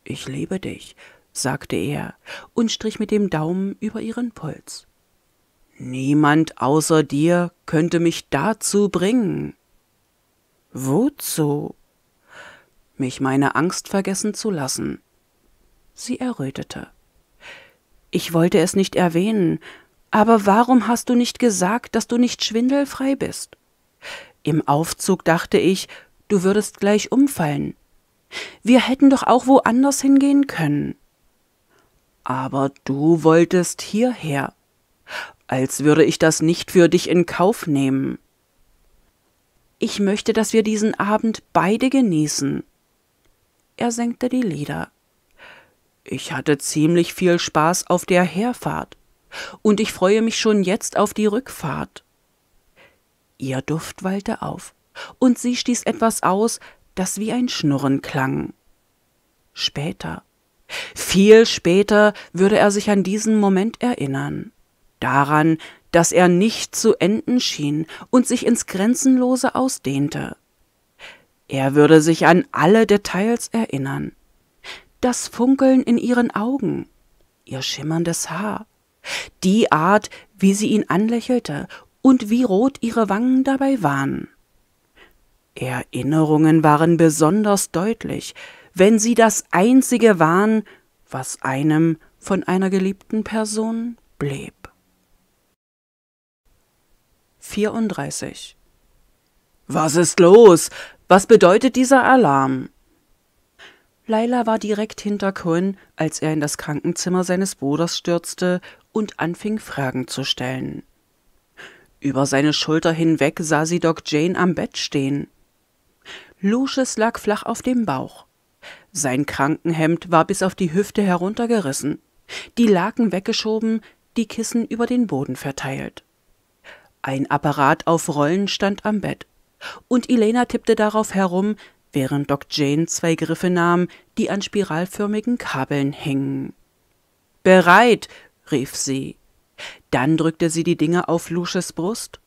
Ich liebe dich, sagte er und strich mit dem Daumen über ihren Puls. Niemand außer dir könnte mich dazu bringen. Wozu? Mich meine Angst vergessen zu lassen. Sie errötete. Ich wollte es nicht erwähnen, aber warum hast du nicht gesagt, dass du nicht schwindelfrei bist? Im Aufzug dachte ich, du würdest gleich umfallen. Wir hätten doch auch woanders hingehen können. Aber du wolltest hierher als würde ich das nicht für dich in Kauf nehmen. Ich möchte, dass wir diesen Abend beide genießen. Er senkte die Lieder. Ich hatte ziemlich viel Spaß auf der Herfahrt, und ich freue mich schon jetzt auf die Rückfahrt. Ihr Duft wallte auf, und sie stieß etwas aus, das wie ein Schnurren klang. Später, viel später würde er sich an diesen Moment erinnern daran, dass er nicht zu enden schien und sich ins Grenzenlose ausdehnte. Er würde sich an alle Details erinnern. Das Funkeln in ihren Augen, ihr schimmerndes Haar, die Art, wie sie ihn anlächelte und wie rot ihre Wangen dabei waren. Erinnerungen waren besonders deutlich, wenn sie das Einzige waren, was einem von einer geliebten Person blieb. 34. Was ist los? Was bedeutet dieser Alarm? Leila war direkt hinter Cohen, als er in das Krankenzimmer seines Bruders stürzte und anfing Fragen zu stellen. Über seine Schulter hinweg sah sie Doc Jane am Bett stehen. Lucius lag flach auf dem Bauch. Sein Krankenhemd war bis auf die Hüfte heruntergerissen, die Laken weggeschoben, die Kissen über den Boden verteilt. Ein Apparat auf Rollen stand am Bett. Und Elena tippte darauf herum, während Doc Jane zwei Griffe nahm, die an spiralförmigen Kabeln hingen. Bereit, rief sie. Dann drückte sie die Dinge auf Lusches Brust.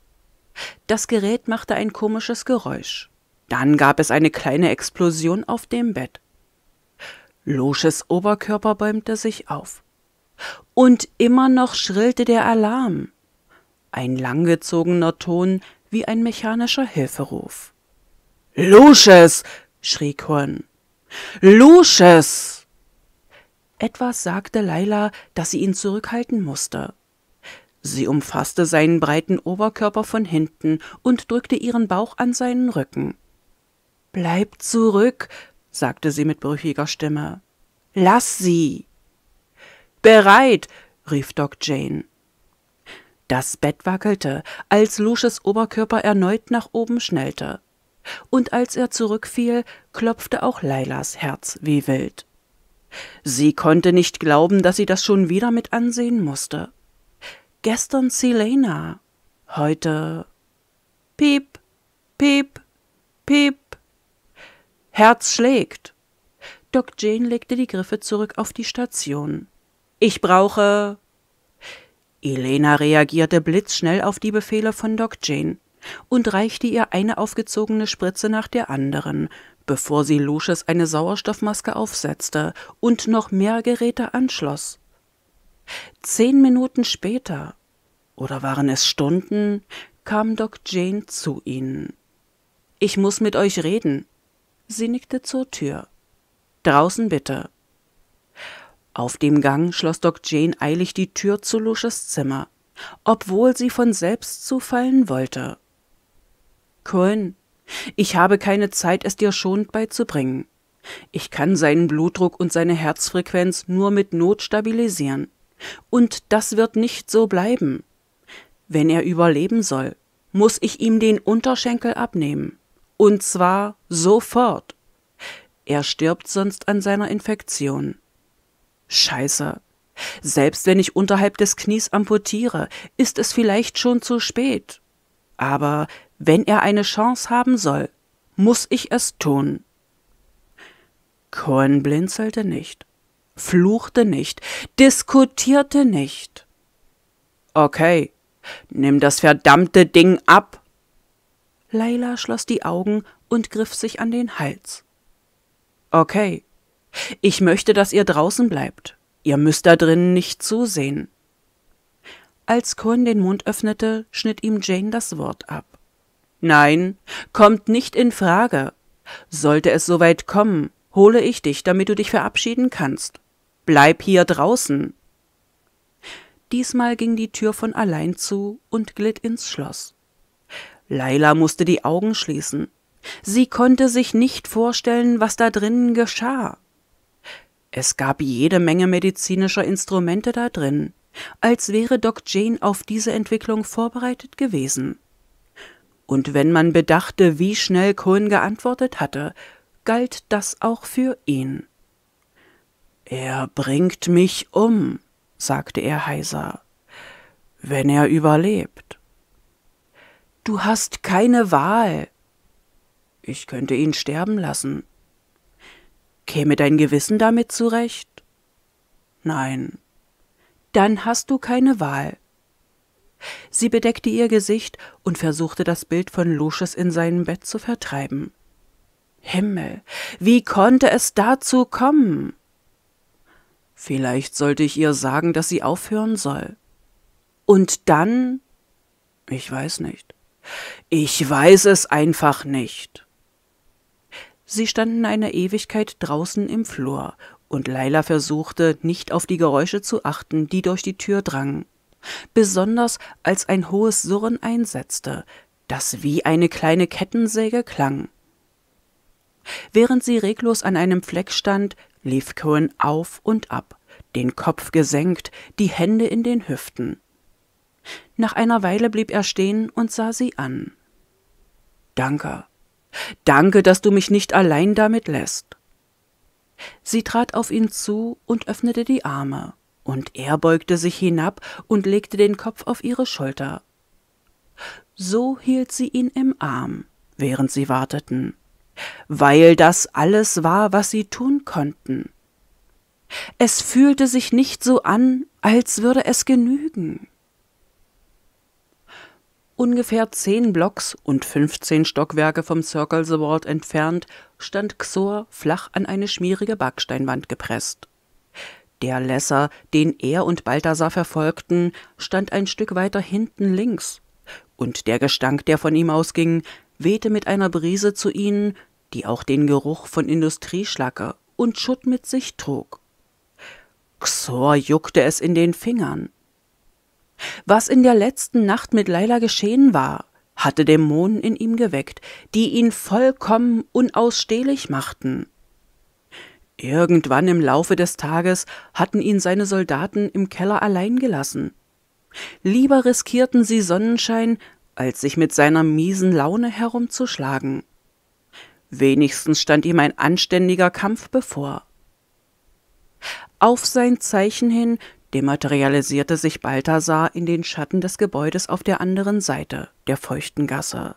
Das Gerät machte ein komisches Geräusch. Dann gab es eine kleine Explosion auf dem Bett. Lusches Oberkörper bäumte sich auf. Und immer noch schrillte der Alarm ein langgezogener Ton wie ein mechanischer Hilferuf. Lusches! schrie Korn. Lusches! Etwas sagte Leila, dass sie ihn zurückhalten musste. Sie umfasste seinen breiten Oberkörper von hinten und drückte ihren Bauch an seinen Rücken. Bleib zurück, sagte sie mit brüchiger Stimme. Lass sie. Bereit, rief Doc Jane. Das Bett wackelte, als Lusches Oberkörper erneut nach oben schnellte. Und als er zurückfiel, klopfte auch Leilas Herz wie wild. Sie konnte nicht glauben, dass sie das schon wieder mit ansehen musste. Gestern Selena, heute Piep, Piep, Piep. Herz schlägt. Doc Jane legte die Griffe zurück auf die Station. Ich brauche Elena reagierte blitzschnell auf die Befehle von Doc Jane und reichte ihr eine aufgezogene Spritze nach der anderen, bevor sie Lucius eine Sauerstoffmaske aufsetzte und noch mehr Geräte anschloss. Zehn Minuten später, oder waren es Stunden, kam Doc Jane zu ihnen. Ich muss mit euch reden. Sie nickte zur Tür. Draußen bitte. Auf dem Gang schloss Doc Jane eilig die Tür zu Lusches Zimmer, obwohl sie von selbst zufallen wollte. Quinn, ich habe keine Zeit, es dir schonend beizubringen. Ich kann seinen Blutdruck und seine Herzfrequenz nur mit Not stabilisieren. Und das wird nicht so bleiben. Wenn er überleben soll, muss ich ihm den Unterschenkel abnehmen. Und zwar sofort. Er stirbt sonst an seiner Infektion. Scheiße. Selbst wenn ich unterhalb des Knies amputiere, ist es vielleicht schon zu spät. Aber wenn er eine Chance haben soll, muss ich es tun. Cohen blinzelte nicht, fluchte nicht, diskutierte nicht. Okay, nimm das verdammte Ding ab. Leila schloss die Augen und griff sich an den Hals. Okay, ich möchte, dass ihr draußen bleibt. Ihr müsst da drinnen nicht zusehen. Als Cohen den Mund öffnete, schnitt ihm Jane das Wort ab. Nein, kommt nicht in Frage. Sollte es soweit kommen, hole ich dich, damit du dich verabschieden kannst. Bleib hier draußen. Diesmal ging die Tür von allein zu und glitt ins Schloss. Leila musste die Augen schließen. Sie konnte sich nicht vorstellen, was da drinnen geschah. Es gab jede Menge medizinischer Instrumente da drin, als wäre Doc Jane auf diese Entwicklung vorbereitet gewesen. Und wenn man bedachte, wie schnell Cohen geantwortet hatte, galt das auch für ihn. Er bringt mich um, sagte er heiser, wenn er überlebt. Du hast keine Wahl. Ich könnte ihn sterben lassen. Käme dein Gewissen damit zurecht? Nein. Dann hast du keine Wahl. Sie bedeckte ihr Gesicht und versuchte das Bild von Lucius in seinem Bett zu vertreiben. Himmel, wie konnte es dazu kommen? Vielleicht sollte ich ihr sagen, dass sie aufhören soll. Und dann? Ich weiß nicht. Ich weiß es einfach nicht. Sie standen eine Ewigkeit draußen im Flur, und Leila versuchte, nicht auf die Geräusche zu achten, die durch die Tür drangen. Besonders als ein hohes Surren einsetzte, das wie eine kleine Kettensäge klang. Während sie reglos an einem Fleck stand, lief Cohen auf und ab, den Kopf gesenkt, die Hände in den Hüften. Nach einer Weile blieb er stehen und sah sie an. Danke, Danke, dass du mich nicht allein damit lässt. Sie trat auf ihn zu und öffnete die Arme, und er beugte sich hinab und legte den Kopf auf ihre Schulter. So hielt sie ihn im Arm, während sie warteten, weil das alles war, was sie tun konnten. Es fühlte sich nicht so an, als würde es genügen. Ungefähr zehn Blocks und 15 Stockwerke vom Circle the Vault entfernt stand Xor flach an eine schmierige Backsteinwand gepresst. Der Lesser, den er und Balthasar verfolgten, stand ein Stück weiter hinten links, und der Gestank, der von ihm ausging, wehte mit einer Brise zu ihnen, die auch den Geruch von Industrieschlacke und Schutt mit sich trug. Xor juckte es in den Fingern. Was in der letzten Nacht mit Leila geschehen war, hatte Dämonen in ihm geweckt, die ihn vollkommen unausstehlich machten. Irgendwann im Laufe des Tages hatten ihn seine Soldaten im Keller allein gelassen. Lieber riskierten sie Sonnenschein, als sich mit seiner miesen Laune herumzuschlagen. Wenigstens stand ihm ein anständiger Kampf bevor. Auf sein Zeichen hin dematerialisierte sich Balthasar in den Schatten des Gebäudes auf der anderen Seite der feuchten Gasse.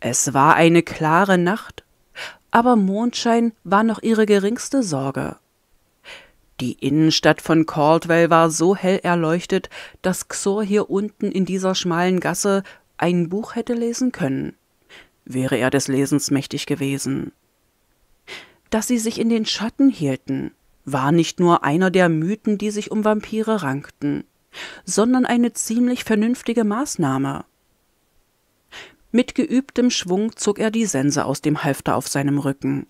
Es war eine klare Nacht, aber Mondschein war noch ihre geringste Sorge. Die Innenstadt von Caldwell war so hell erleuchtet, dass Xor hier unten in dieser schmalen Gasse ein Buch hätte lesen können, wäre er des Lesens mächtig gewesen. Dass sie sich in den Schatten hielten, war nicht nur einer der Mythen, die sich um Vampire rankten, sondern eine ziemlich vernünftige Maßnahme. Mit geübtem Schwung zog er die Sense aus dem Halfter auf seinem Rücken.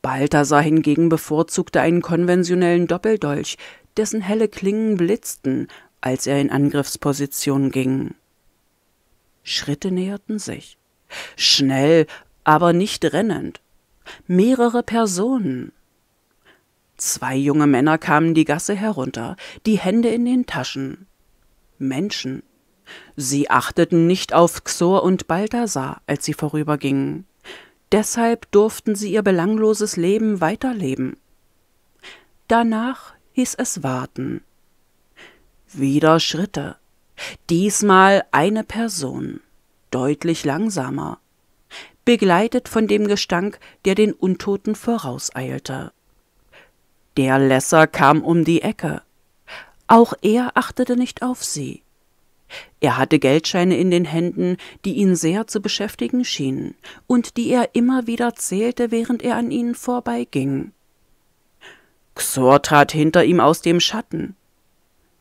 Balthasar hingegen bevorzugte einen konventionellen Doppeldolch, dessen helle Klingen blitzten, als er in Angriffsposition ging. Schritte näherten sich. Schnell, aber nicht rennend. Mehrere Personen. Zwei junge Männer kamen die Gasse herunter, die Hände in den Taschen. Menschen. Sie achteten nicht auf Xor und Balthasar, als sie vorübergingen. Deshalb durften sie ihr belangloses Leben weiterleben. Danach hieß es warten. Wieder Schritte. Diesmal eine Person, deutlich langsamer, begleitet von dem Gestank, der den Untoten vorauseilte. Der Lesser kam um die Ecke. Auch er achtete nicht auf sie. Er hatte Geldscheine in den Händen, die ihn sehr zu beschäftigen schienen und die er immer wieder zählte, während er an ihnen vorbeiging. Xor trat hinter ihm aus dem Schatten.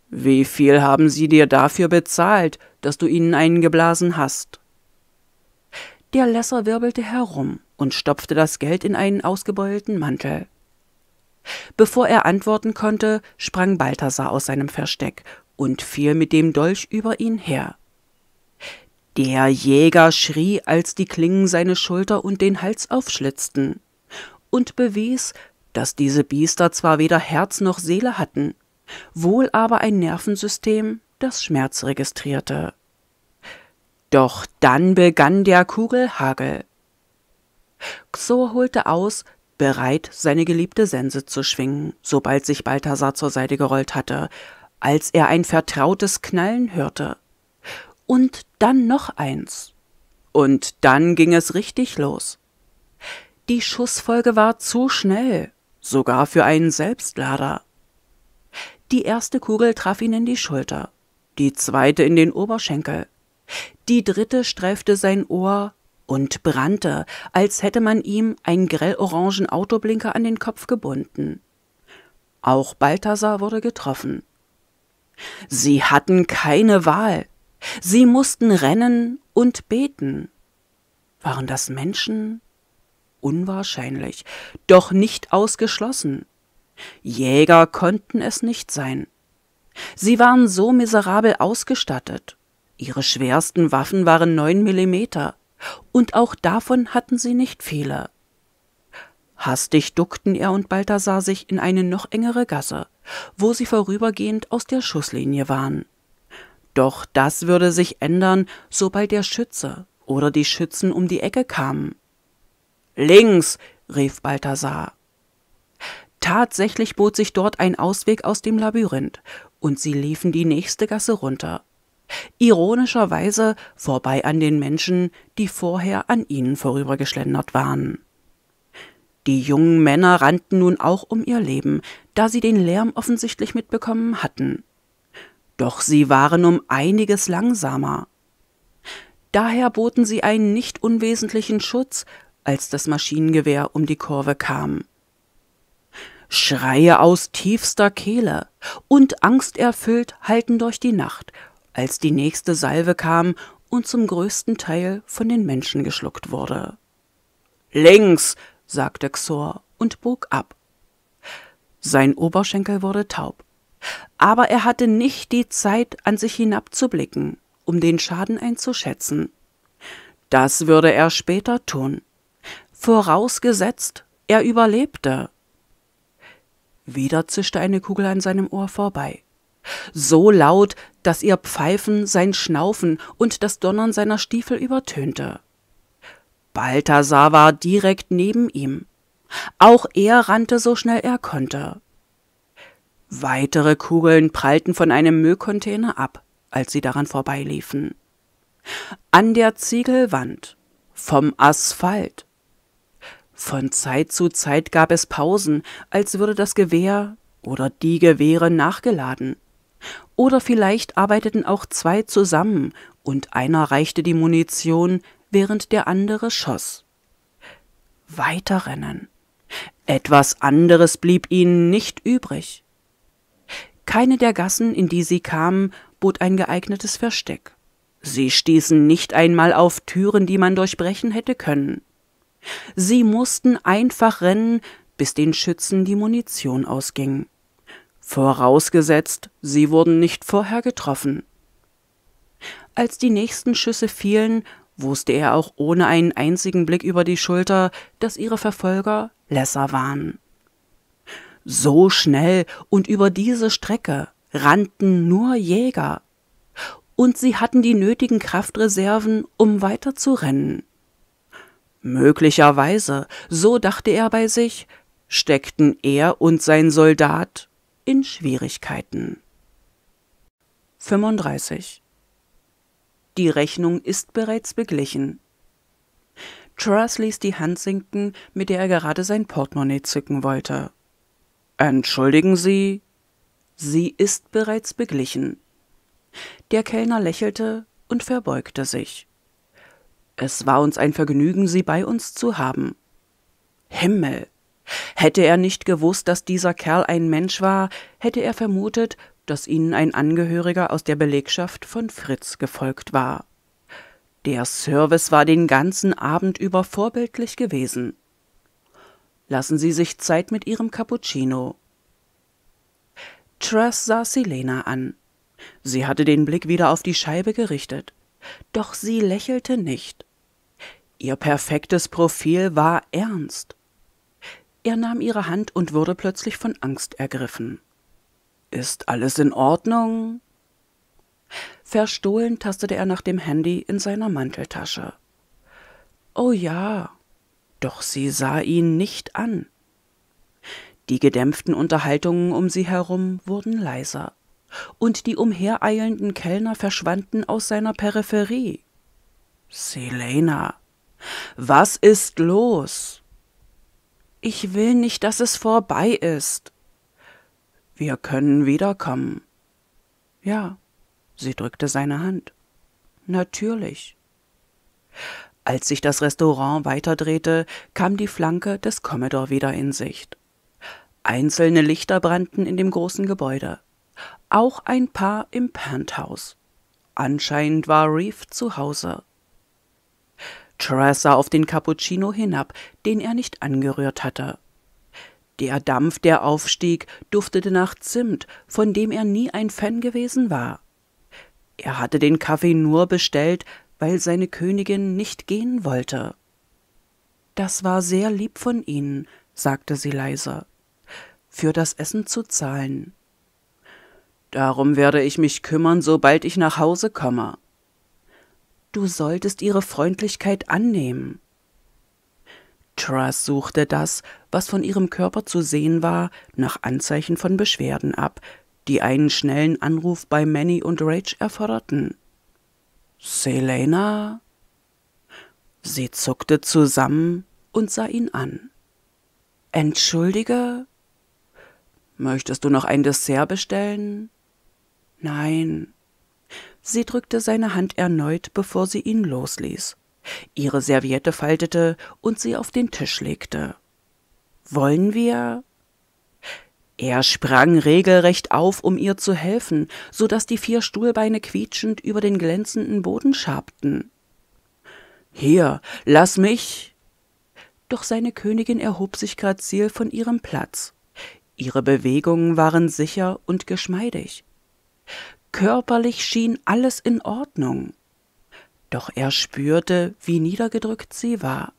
Wie viel haben sie dir dafür bezahlt, dass du ihnen einen geblasen hast? Der Lesser wirbelte herum und stopfte das Geld in einen ausgebeulten Mantel. Bevor er antworten konnte, sprang Balthasar aus seinem Versteck und fiel mit dem Dolch über ihn her. Der Jäger schrie, als die Klingen seine Schulter und den Hals aufschlitzten, und bewies, dass diese Biester zwar weder Herz noch Seele hatten, wohl aber ein Nervensystem, das Schmerz registrierte. Doch dann begann der Kugelhagel. Xor holte aus, bereit, seine geliebte Sense zu schwingen, sobald sich Balthasar zur Seite gerollt hatte, als er ein vertrautes Knallen hörte. Und dann noch eins. Und dann ging es richtig los. Die Schussfolge war zu schnell, sogar für einen Selbstlader. Die erste Kugel traf ihn in die Schulter, die zweite in den Oberschenkel, die dritte streifte sein Ohr und brannte, als hätte man ihm einen grellorangen Autoblinker an den Kopf gebunden. Auch Balthasar wurde getroffen. Sie hatten keine Wahl. Sie mussten rennen und beten. Waren das Menschen? Unwahrscheinlich, doch nicht ausgeschlossen. Jäger konnten es nicht sein. Sie waren so miserabel ausgestattet. Ihre schwersten Waffen waren neun Millimeter und auch davon hatten sie nicht viele. Hastig duckten er und Balthasar sich in eine noch engere Gasse, wo sie vorübergehend aus der Schusslinie waren. Doch das würde sich ändern, sobald der Schütze oder die Schützen um die Ecke kamen. Links, rief Balthasar. Tatsächlich bot sich dort ein Ausweg aus dem Labyrinth, und sie liefen die nächste Gasse runter, ironischerweise vorbei an den Menschen, die vorher an ihnen vorübergeschlendert waren. Die jungen Männer rannten nun auch um ihr Leben, da sie den Lärm offensichtlich mitbekommen hatten. Doch sie waren um einiges langsamer. Daher boten sie einen nicht unwesentlichen Schutz, als das Maschinengewehr um die Kurve kam. Schreie aus tiefster Kehle und angsterfüllt halten durch die Nacht, als die nächste Salve kam und zum größten Teil von den Menschen geschluckt wurde. Links, sagte Xor und bog ab. Sein Oberschenkel wurde taub. Aber er hatte nicht die Zeit, an sich hinabzublicken, um den Schaden einzuschätzen. Das würde er später tun. Vorausgesetzt, er überlebte. Wieder zischte eine Kugel an seinem Ohr vorbei so laut, dass ihr Pfeifen sein Schnaufen und das Donnern seiner Stiefel übertönte. Balthasar war direkt neben ihm. Auch er rannte so schnell er konnte. Weitere Kugeln prallten von einem Müllcontainer ab, als sie daran vorbeiliefen. An der Ziegelwand, vom Asphalt. Von Zeit zu Zeit gab es Pausen, als würde das Gewehr oder die Gewehre nachgeladen. Oder vielleicht arbeiteten auch zwei zusammen und einer reichte die Munition, während der andere schoss. Weiterrennen. Etwas anderes blieb ihnen nicht übrig. Keine der Gassen, in die sie kamen, bot ein geeignetes Versteck. Sie stießen nicht einmal auf Türen, die man durchbrechen hätte können. Sie mussten einfach rennen, bis den Schützen die Munition ausging vorausgesetzt, sie wurden nicht vorher getroffen. Als die nächsten Schüsse fielen, wusste er auch ohne einen einzigen Blick über die Schulter, dass ihre Verfolger Lesser waren. So schnell und über diese Strecke rannten nur Jäger. Und sie hatten die nötigen Kraftreserven, um weiter zu rennen. Möglicherweise, so dachte er bei sich, steckten er und sein Soldat in Schwierigkeiten. 35. Die Rechnung ist bereits beglichen. Truss ließ die Hand sinken, mit der er gerade sein Portemonnaie zücken wollte. Entschuldigen Sie? Sie ist bereits beglichen. Der Kellner lächelte und verbeugte sich. Es war uns ein Vergnügen, Sie bei uns zu haben. Himmel, Hätte er nicht gewusst, dass dieser Kerl ein Mensch war, hätte er vermutet, dass ihnen ein Angehöriger aus der Belegschaft von Fritz gefolgt war. Der Service war den ganzen Abend über vorbildlich gewesen. Lassen Sie sich Zeit mit Ihrem Cappuccino. Truss sah Silena an. Sie hatte den Blick wieder auf die Scheibe gerichtet. Doch sie lächelte nicht. Ihr perfektes Profil war ernst. Er nahm ihre Hand und wurde plötzlich von Angst ergriffen. Ist alles in Ordnung? Verstohlen tastete er nach dem Handy in seiner Manteltasche. Oh ja. Doch sie sah ihn nicht an. Die gedämpften Unterhaltungen um sie herum wurden leiser, und die umhereilenden Kellner verschwanden aus seiner Peripherie. Selena, was ist los? Ich will nicht, dass es vorbei ist. Wir können wiederkommen. Ja, sie drückte seine Hand. Natürlich. Als sich das Restaurant weiterdrehte, kam die Flanke des Commodore wieder in Sicht. Einzelne Lichter brannten in dem großen Gebäude. Auch ein paar im Penthouse. Anscheinend war Reef zu Hause. Trass sah auf den Cappuccino hinab, den er nicht angerührt hatte. Der Dampf, der aufstieg, duftete nach Zimt, von dem er nie ein Fan gewesen war. Er hatte den Kaffee nur bestellt, weil seine Königin nicht gehen wollte. Das war sehr lieb von Ihnen, sagte sie leise, für das Essen zu zahlen. Darum werde ich mich kümmern, sobald ich nach Hause komme. Du solltest ihre Freundlichkeit annehmen. Truss suchte das, was von ihrem Körper zu sehen war, nach Anzeichen von Beschwerden ab, die einen schnellen Anruf bei Manny und Rage erforderten. Selena? Sie zuckte zusammen und sah ihn an. Entschuldige? Möchtest du noch ein Dessert bestellen? Nein. Sie drückte seine Hand erneut, bevor sie ihn losließ, ihre Serviette faltete und sie auf den Tisch legte. Wollen wir? Er sprang regelrecht auf, um ihr zu helfen, so daß die vier Stuhlbeine quietschend über den glänzenden Boden schabten. Hier, lass mich. Doch seine Königin erhob sich grazil von ihrem Platz. Ihre Bewegungen waren sicher und geschmeidig. Körperlich schien alles in Ordnung. Doch er spürte, wie niedergedrückt sie war.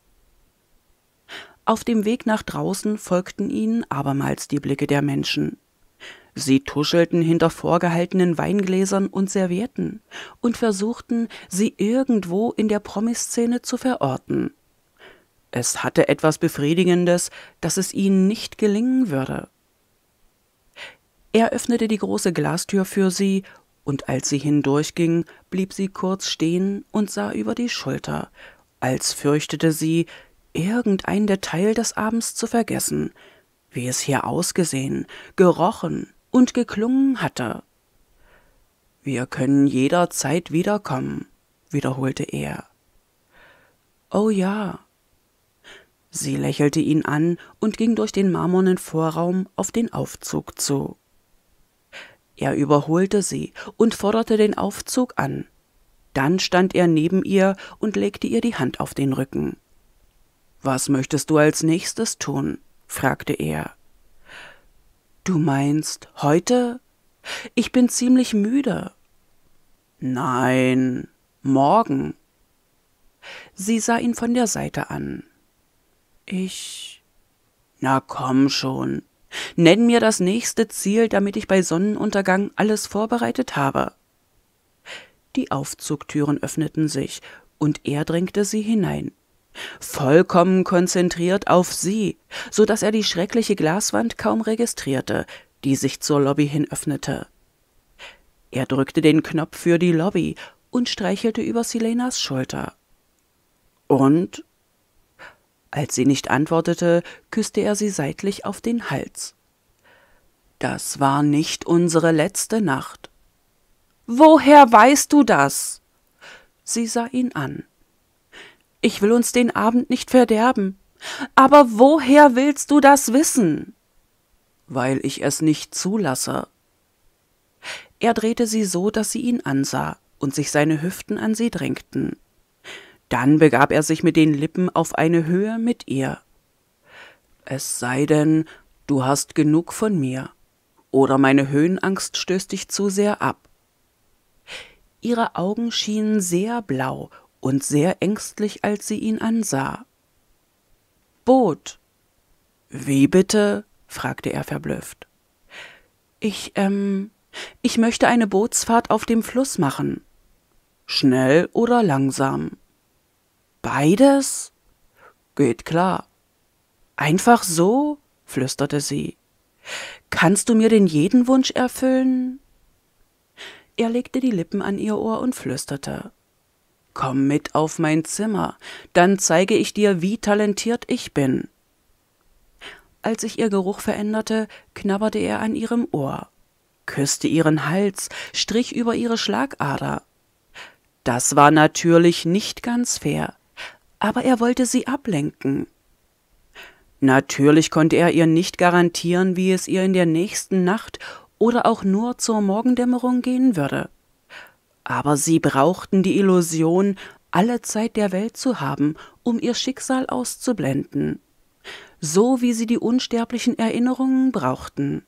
Auf dem Weg nach draußen folgten ihnen abermals die Blicke der Menschen. Sie tuschelten hinter vorgehaltenen Weingläsern und Servietten und versuchten, sie irgendwo in der Promisszene zu verorten. Es hatte etwas Befriedigendes, dass es ihnen nicht gelingen würde. Er öffnete die große Glastür für sie und als sie hindurchging, blieb sie kurz stehen und sah über die Schulter, als fürchtete sie, irgendein Detail des Abends zu vergessen, wie es hier ausgesehen, gerochen und geklungen hatte. Wir können jederzeit wiederkommen, wiederholte er. Oh ja. Sie lächelte ihn an und ging durch den marmornen Vorraum auf den Aufzug zu. Er überholte sie und forderte den Aufzug an. Dann stand er neben ihr und legte ihr die Hand auf den Rücken. Was möchtest du als nächstes tun? fragte er. Du meinst heute? Ich bin ziemlich müde. Nein, morgen. Sie sah ihn von der Seite an. Ich. Na komm schon, Nenn mir das nächste Ziel, damit ich bei Sonnenuntergang alles vorbereitet habe. Die Aufzugtüren öffneten sich, und er drängte sie hinein. Vollkommen konzentriert auf sie, so daß er die schreckliche Glaswand kaum registrierte, die sich zur Lobby hin öffnete. Er drückte den Knopf für die Lobby und streichelte über Silenas Schulter. Und als sie nicht antwortete, küsste er sie seitlich auf den Hals. Das war nicht unsere letzte Nacht. Woher weißt du das? Sie sah ihn an. Ich will uns den Abend nicht verderben. Aber woher willst du das wissen? Weil ich es nicht zulasse. Er drehte sie so, dass sie ihn ansah und sich seine Hüften an sie drängten. Dann begab er sich mit den Lippen auf eine Höhe mit ihr. Es sei denn, du hast genug von mir, oder meine Höhenangst stößt dich zu sehr ab. Ihre Augen schienen sehr blau und sehr ängstlich, als sie ihn ansah. Boot. Wie bitte? fragte er verblüfft. Ich, ähm, ich möchte eine Bootsfahrt auf dem Fluss machen. Schnell oder langsam? Beides? Geht klar. Einfach so? flüsterte sie. Kannst du mir denn jeden Wunsch erfüllen? Er legte die Lippen an ihr Ohr und flüsterte. Komm mit auf mein Zimmer, dann zeige ich dir, wie talentiert ich bin. Als sich ihr Geruch veränderte, knabberte er an ihrem Ohr, küsste ihren Hals, strich über ihre Schlagader. Das war natürlich nicht ganz fair aber er wollte sie ablenken. Natürlich konnte er ihr nicht garantieren, wie es ihr in der nächsten Nacht oder auch nur zur Morgendämmerung gehen würde. Aber sie brauchten die Illusion, alle Zeit der Welt zu haben, um ihr Schicksal auszublenden, so wie sie die unsterblichen Erinnerungen brauchten.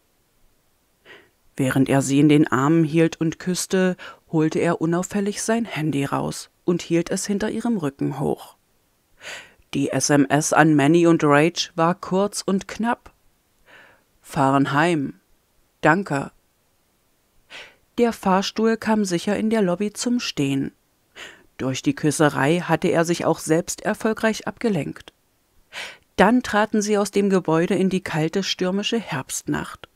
Während er sie in den Armen hielt und küsste, holte er unauffällig sein Handy raus und hielt es hinter ihrem Rücken hoch. Die SMS an Manny und Rage war kurz und knapp. Fahren heim. Danke. Der Fahrstuhl kam sicher in der Lobby zum Stehen. Durch die Küsserei hatte er sich auch selbst erfolgreich abgelenkt. Dann traten sie aus dem Gebäude in die kalte, stürmische Herbstnacht.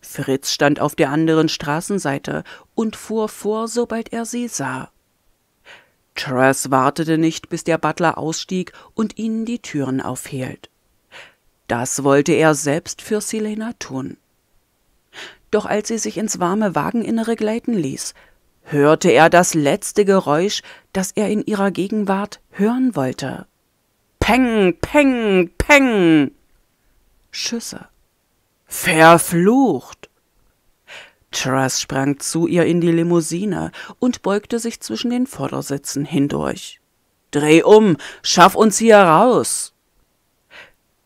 Fritz stand auf der anderen Straßenseite und fuhr vor, sobald er sie sah. Trass wartete nicht, bis der Butler ausstieg und ihnen die Türen aufhielt. Das wollte er selbst für Selena tun. Doch als sie sich ins warme Wageninnere gleiten ließ, hörte er das letzte Geräusch, das er in ihrer Gegenwart hören wollte. Peng, peng, peng. Schüsse. Verflucht. Truss sprang zu ihr in die Limousine und beugte sich zwischen den Vordersitzen hindurch. Dreh um, schaff uns hier raus!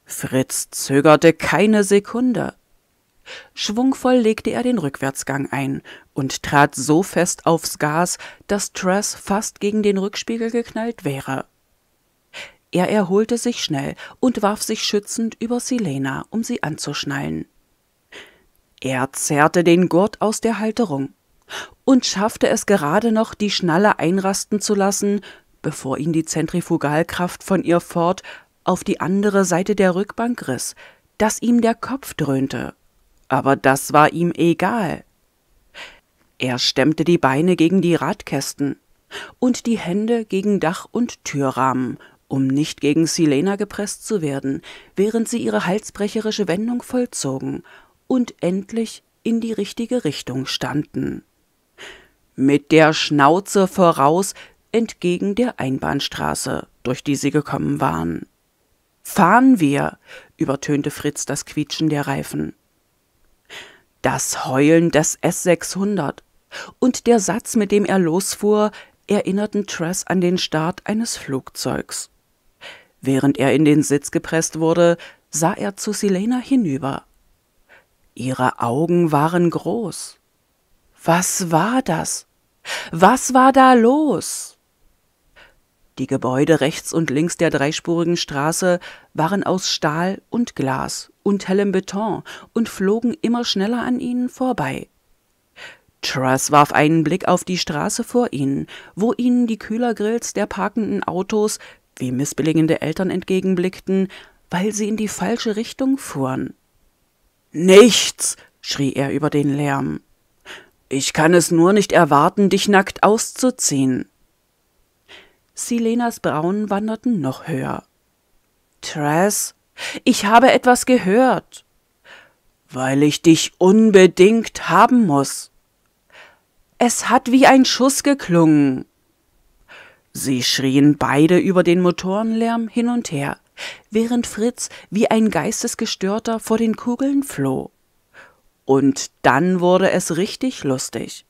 Fritz zögerte keine Sekunde. Schwungvoll legte er den Rückwärtsgang ein und trat so fest aufs Gas, dass Tress fast gegen den Rückspiegel geknallt wäre. Er erholte sich schnell und warf sich schützend über Silena, um sie anzuschnallen. Er zerrte den Gurt aus der Halterung und schaffte es gerade noch, die Schnalle einrasten zu lassen, bevor ihn die Zentrifugalkraft von ihr fort auf die andere Seite der Rückbank riss, dass ihm der Kopf dröhnte. Aber das war ihm egal. Er stemmte die Beine gegen die Radkästen und die Hände gegen Dach und Türrahmen, um nicht gegen Silena gepresst zu werden, während sie ihre halsbrecherische Wendung vollzogen und endlich in die richtige Richtung standen. Mit der Schnauze voraus entgegen der Einbahnstraße, durch die sie gekommen waren. Fahren wir, übertönte Fritz das Quietschen der Reifen. Das Heulen des S600 und der Satz, mit dem er losfuhr, erinnerten Tress an den Start eines Flugzeugs. Während er in den Sitz gepresst wurde, sah er zu Selena hinüber. Ihre Augen waren groß. Was war das? Was war da los? Die Gebäude rechts und links der dreispurigen Straße waren aus Stahl und Glas und hellem Beton und flogen immer schneller an ihnen vorbei. Truss warf einen Blick auf die Straße vor ihnen, wo ihnen die Kühlergrills der parkenden Autos wie missbilligende Eltern entgegenblickten, weil sie in die falsche Richtung fuhren. Nichts, schrie er über den Lärm. Ich kann es nur nicht erwarten, dich nackt auszuziehen. Silenas Brauen wanderten noch höher. Tress, ich habe etwas gehört. Weil ich dich unbedingt haben muss. Es hat wie ein Schuss geklungen. Sie schrien beide über den Motorenlärm hin und her während Fritz wie ein Geistesgestörter vor den Kugeln floh. Und dann wurde es richtig lustig.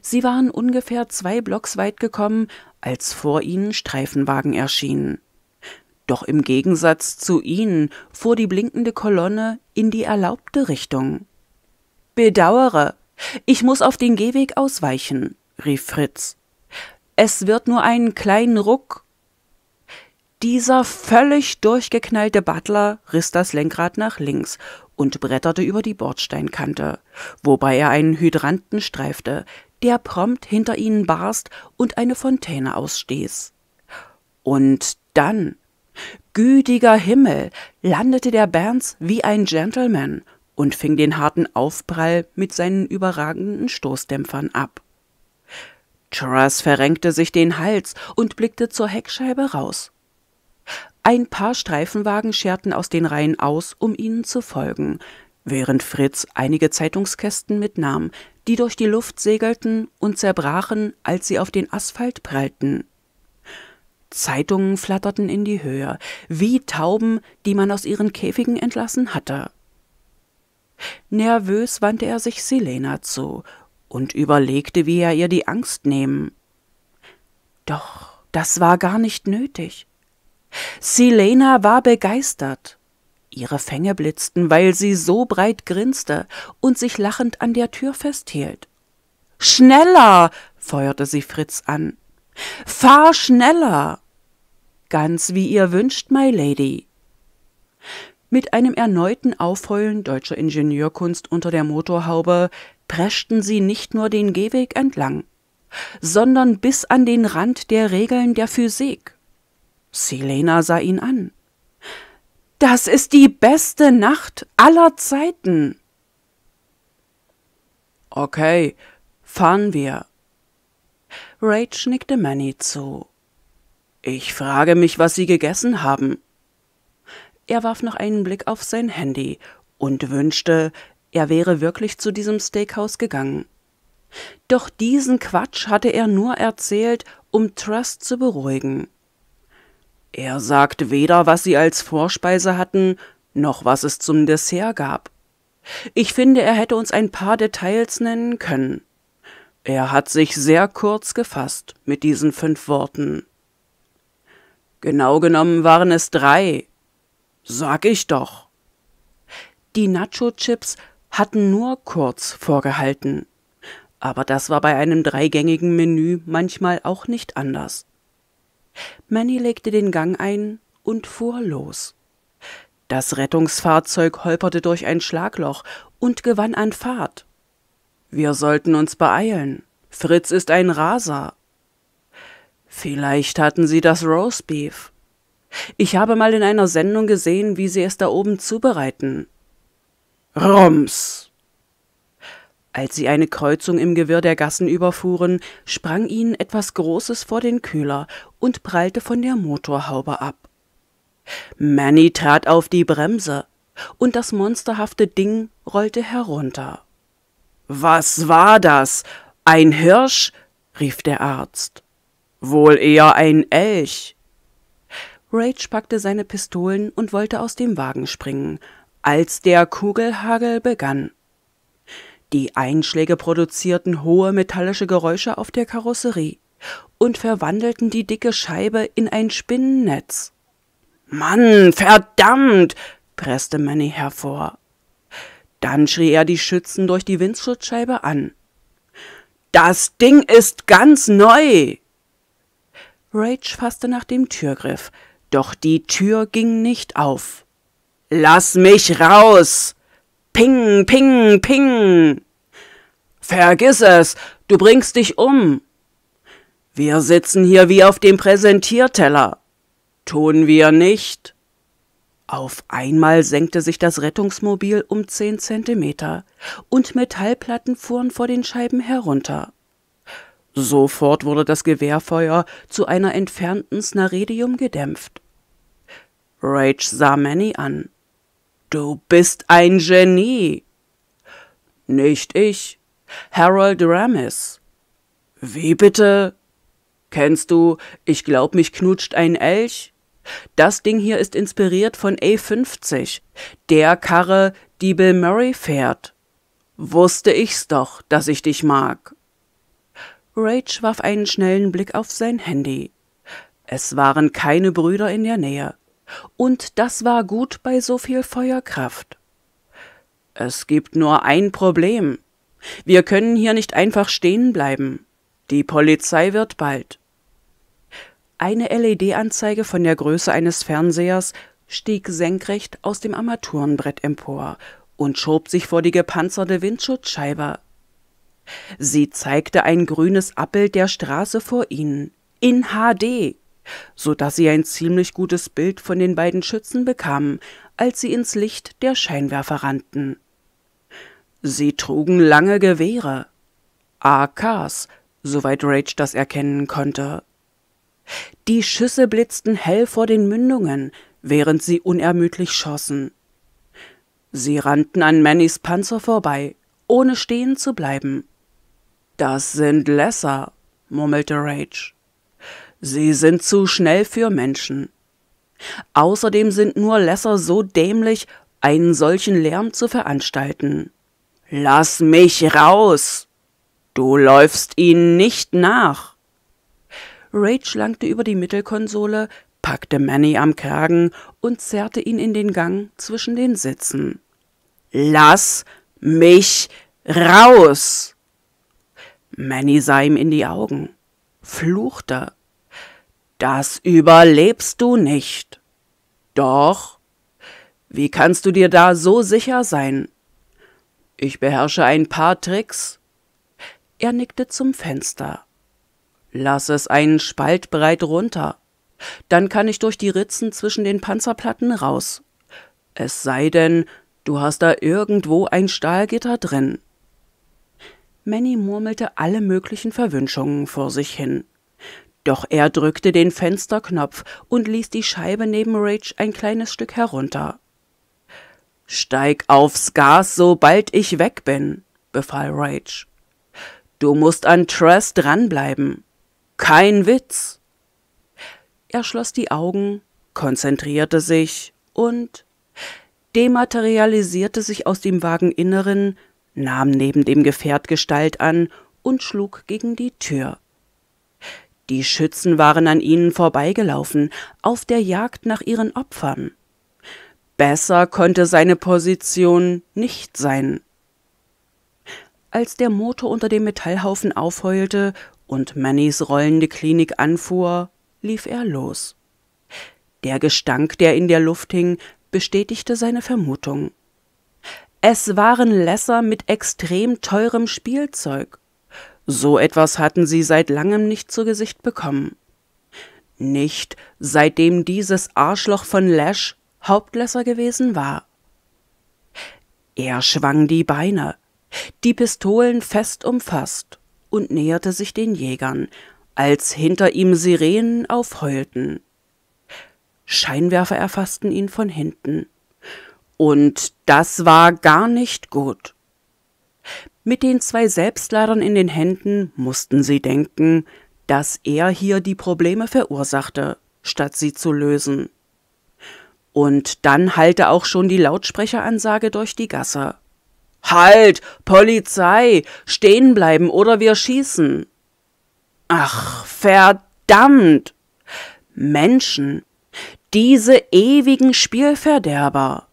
Sie waren ungefähr zwei Blocks weit gekommen, als vor ihnen Streifenwagen erschienen. Doch im Gegensatz zu ihnen fuhr die blinkende Kolonne in die erlaubte Richtung. Bedauere, ich muss auf den Gehweg ausweichen, rief Fritz. Es wird nur einen kleinen Ruck dieser völlig durchgeknallte Butler riss das Lenkrad nach links und bretterte über die Bordsteinkante, wobei er einen Hydranten streifte, der prompt hinter ihnen barst und eine Fontäne ausstieß. Und dann, gütiger Himmel, landete der Berns wie ein Gentleman und fing den harten Aufprall mit seinen überragenden Stoßdämpfern ab. Truss verrenkte sich den Hals und blickte zur Heckscheibe raus. Ein paar Streifenwagen scherten aus den Reihen aus, um ihnen zu folgen, während Fritz einige Zeitungskästen mitnahm, die durch die Luft segelten und zerbrachen, als sie auf den Asphalt prallten. Zeitungen flatterten in die Höhe, wie Tauben, die man aus ihren Käfigen entlassen hatte. Nervös wandte er sich Selena zu und überlegte, wie er ihr die Angst nehmen. Doch das war gar nicht nötig. Silena war begeistert. Ihre Fänge blitzten, weil sie so breit grinste und sich lachend an der Tür festhielt. Schneller! feuerte sie Fritz an. Fahr schneller! Ganz wie ihr wünscht, my lady. Mit einem erneuten Aufheulen deutscher Ingenieurkunst unter der Motorhaube preschten sie nicht nur den Gehweg entlang, sondern bis an den Rand der Regeln der Physik. Selena sah ihn an. Das ist die beste Nacht aller Zeiten. Okay, fahren wir. Rage nickte Manny zu. Ich frage mich, was Sie gegessen haben. Er warf noch einen Blick auf sein Handy und wünschte, er wäre wirklich zu diesem Steakhouse gegangen. Doch diesen Quatsch hatte er nur erzählt, um Trust zu beruhigen. Er sagt weder, was sie als Vorspeise hatten, noch was es zum Dessert gab. Ich finde, er hätte uns ein paar Details nennen können. Er hat sich sehr kurz gefasst mit diesen fünf Worten. Genau genommen waren es drei. Sag ich doch. Die Nacho-Chips hatten nur kurz vorgehalten. Aber das war bei einem dreigängigen Menü manchmal auch nicht anders. Manny legte den Gang ein und fuhr los. Das Rettungsfahrzeug holperte durch ein Schlagloch und gewann an Fahrt. Wir sollten uns beeilen. Fritz ist ein Raser. Vielleicht hatten sie das Roastbeef. Ich habe mal in einer Sendung gesehen, wie sie es da oben zubereiten. Rums! Als sie eine Kreuzung im Gewirr der Gassen überfuhren, sprang ihnen etwas Großes vor den Kühler und prallte von der Motorhaube ab. Manny trat auf die Bremse, und das monsterhafte Ding rollte herunter. Was war das? Ein Hirsch? rief der Arzt. Wohl eher ein Elch. Rage packte seine Pistolen und wollte aus dem Wagen springen, als der Kugelhagel begann. Die Einschläge produzierten hohe metallische Geräusche auf der Karosserie und verwandelten die dicke Scheibe in ein Spinnennetz. Mann, verdammt! presste Manny hervor. Dann schrie er die Schützen durch die Windschutzscheibe an. Das Ding ist ganz neu! Rage fasste nach dem Türgriff, doch die Tür ging nicht auf. Lass mich raus! Ping, ping, ping. Vergiss es, du bringst dich um. Wir sitzen hier wie auf dem Präsentierteller. Tun wir nicht? Auf einmal senkte sich das Rettungsmobil um zehn Zentimeter und Metallplatten fuhren vor den Scheiben herunter. Sofort wurde das Gewehrfeuer zu einer entfernten Snaredium gedämpft. Rage sah Manny an. Du bist ein Genie. Nicht ich, Harold Ramis. Wie bitte? Kennst du, ich glaub, mich knutscht ein Elch? Das Ding hier ist inspiriert von A50, der Karre, die Bill Murray fährt. Wusste ich's doch, dass ich dich mag. Rage warf einen schnellen Blick auf sein Handy. Es waren keine Brüder in der Nähe und das war gut bei so viel Feuerkraft. Es gibt nur ein Problem. Wir können hier nicht einfach stehen bleiben. Die Polizei wird bald. Eine LED-Anzeige von der Größe eines Fernsehers stieg senkrecht aus dem Armaturenbrett empor und schob sich vor die gepanzerte Windschutzscheibe. Sie zeigte ein grünes Abbild der Straße vor ihnen. In HD so dass sie ein ziemlich gutes Bild von den beiden Schützen bekamen, als sie ins Licht der Scheinwerfer rannten. Sie trugen lange Gewehre, AKs, soweit Rage das erkennen konnte. Die Schüsse blitzten hell vor den Mündungen, während sie unermüdlich schossen. Sie rannten an Mannys Panzer vorbei, ohne stehen zu bleiben. Das sind Lesser, murmelte Rage. Sie sind zu schnell für Menschen. Außerdem sind nur Lesser so dämlich, einen solchen Lärm zu veranstalten. Lass mich raus! Du läufst ihnen nicht nach! Rage langte über die Mittelkonsole, packte Manny am Kragen und zerrte ihn in den Gang zwischen den Sitzen. Lass mich raus! Manny sah ihm in die Augen, fluchte das überlebst du nicht. Doch. Wie kannst du dir da so sicher sein? Ich beherrsche ein paar Tricks. Er nickte zum Fenster. Lass es einen Spalt breit runter. Dann kann ich durch die Ritzen zwischen den Panzerplatten raus. Es sei denn, du hast da irgendwo ein Stahlgitter drin. Manny murmelte alle möglichen Verwünschungen vor sich hin. Doch er drückte den Fensterknopf und ließ die Scheibe neben Rage ein kleines Stück herunter. Steig aufs Gas, sobald ich weg bin, befahl Rage. Du musst an Tress dranbleiben. Kein Witz. Er schloss die Augen, konzentrierte sich und dematerialisierte sich aus dem Wageninneren, nahm neben dem Gefährt Gestalt an und schlug gegen die Tür. Die Schützen waren an ihnen vorbeigelaufen, auf der Jagd nach ihren Opfern. Besser konnte seine Position nicht sein. Als der Motor unter dem Metallhaufen aufheulte und Mannys rollende Klinik anfuhr, lief er los. Der Gestank, der in der Luft hing, bestätigte seine Vermutung. Es waren Lässer mit extrem teurem Spielzeug. So etwas hatten sie seit langem nicht zu Gesicht bekommen. Nicht seitdem dieses Arschloch von Lash Hauptlässer gewesen war. Er schwang die Beine, die Pistolen fest umfasst und näherte sich den Jägern, als hinter ihm Sirenen aufheulten. Scheinwerfer erfassten ihn von hinten. Und das war gar nicht gut. Mit den zwei Selbstladern in den Händen mussten sie denken, dass er hier die Probleme verursachte, statt sie zu lösen. Und dann hallte auch schon die Lautsprecheransage durch die Gasse. Halt! Polizei! Stehen bleiben oder wir schießen! Ach, verdammt! Menschen! Diese ewigen Spielverderber!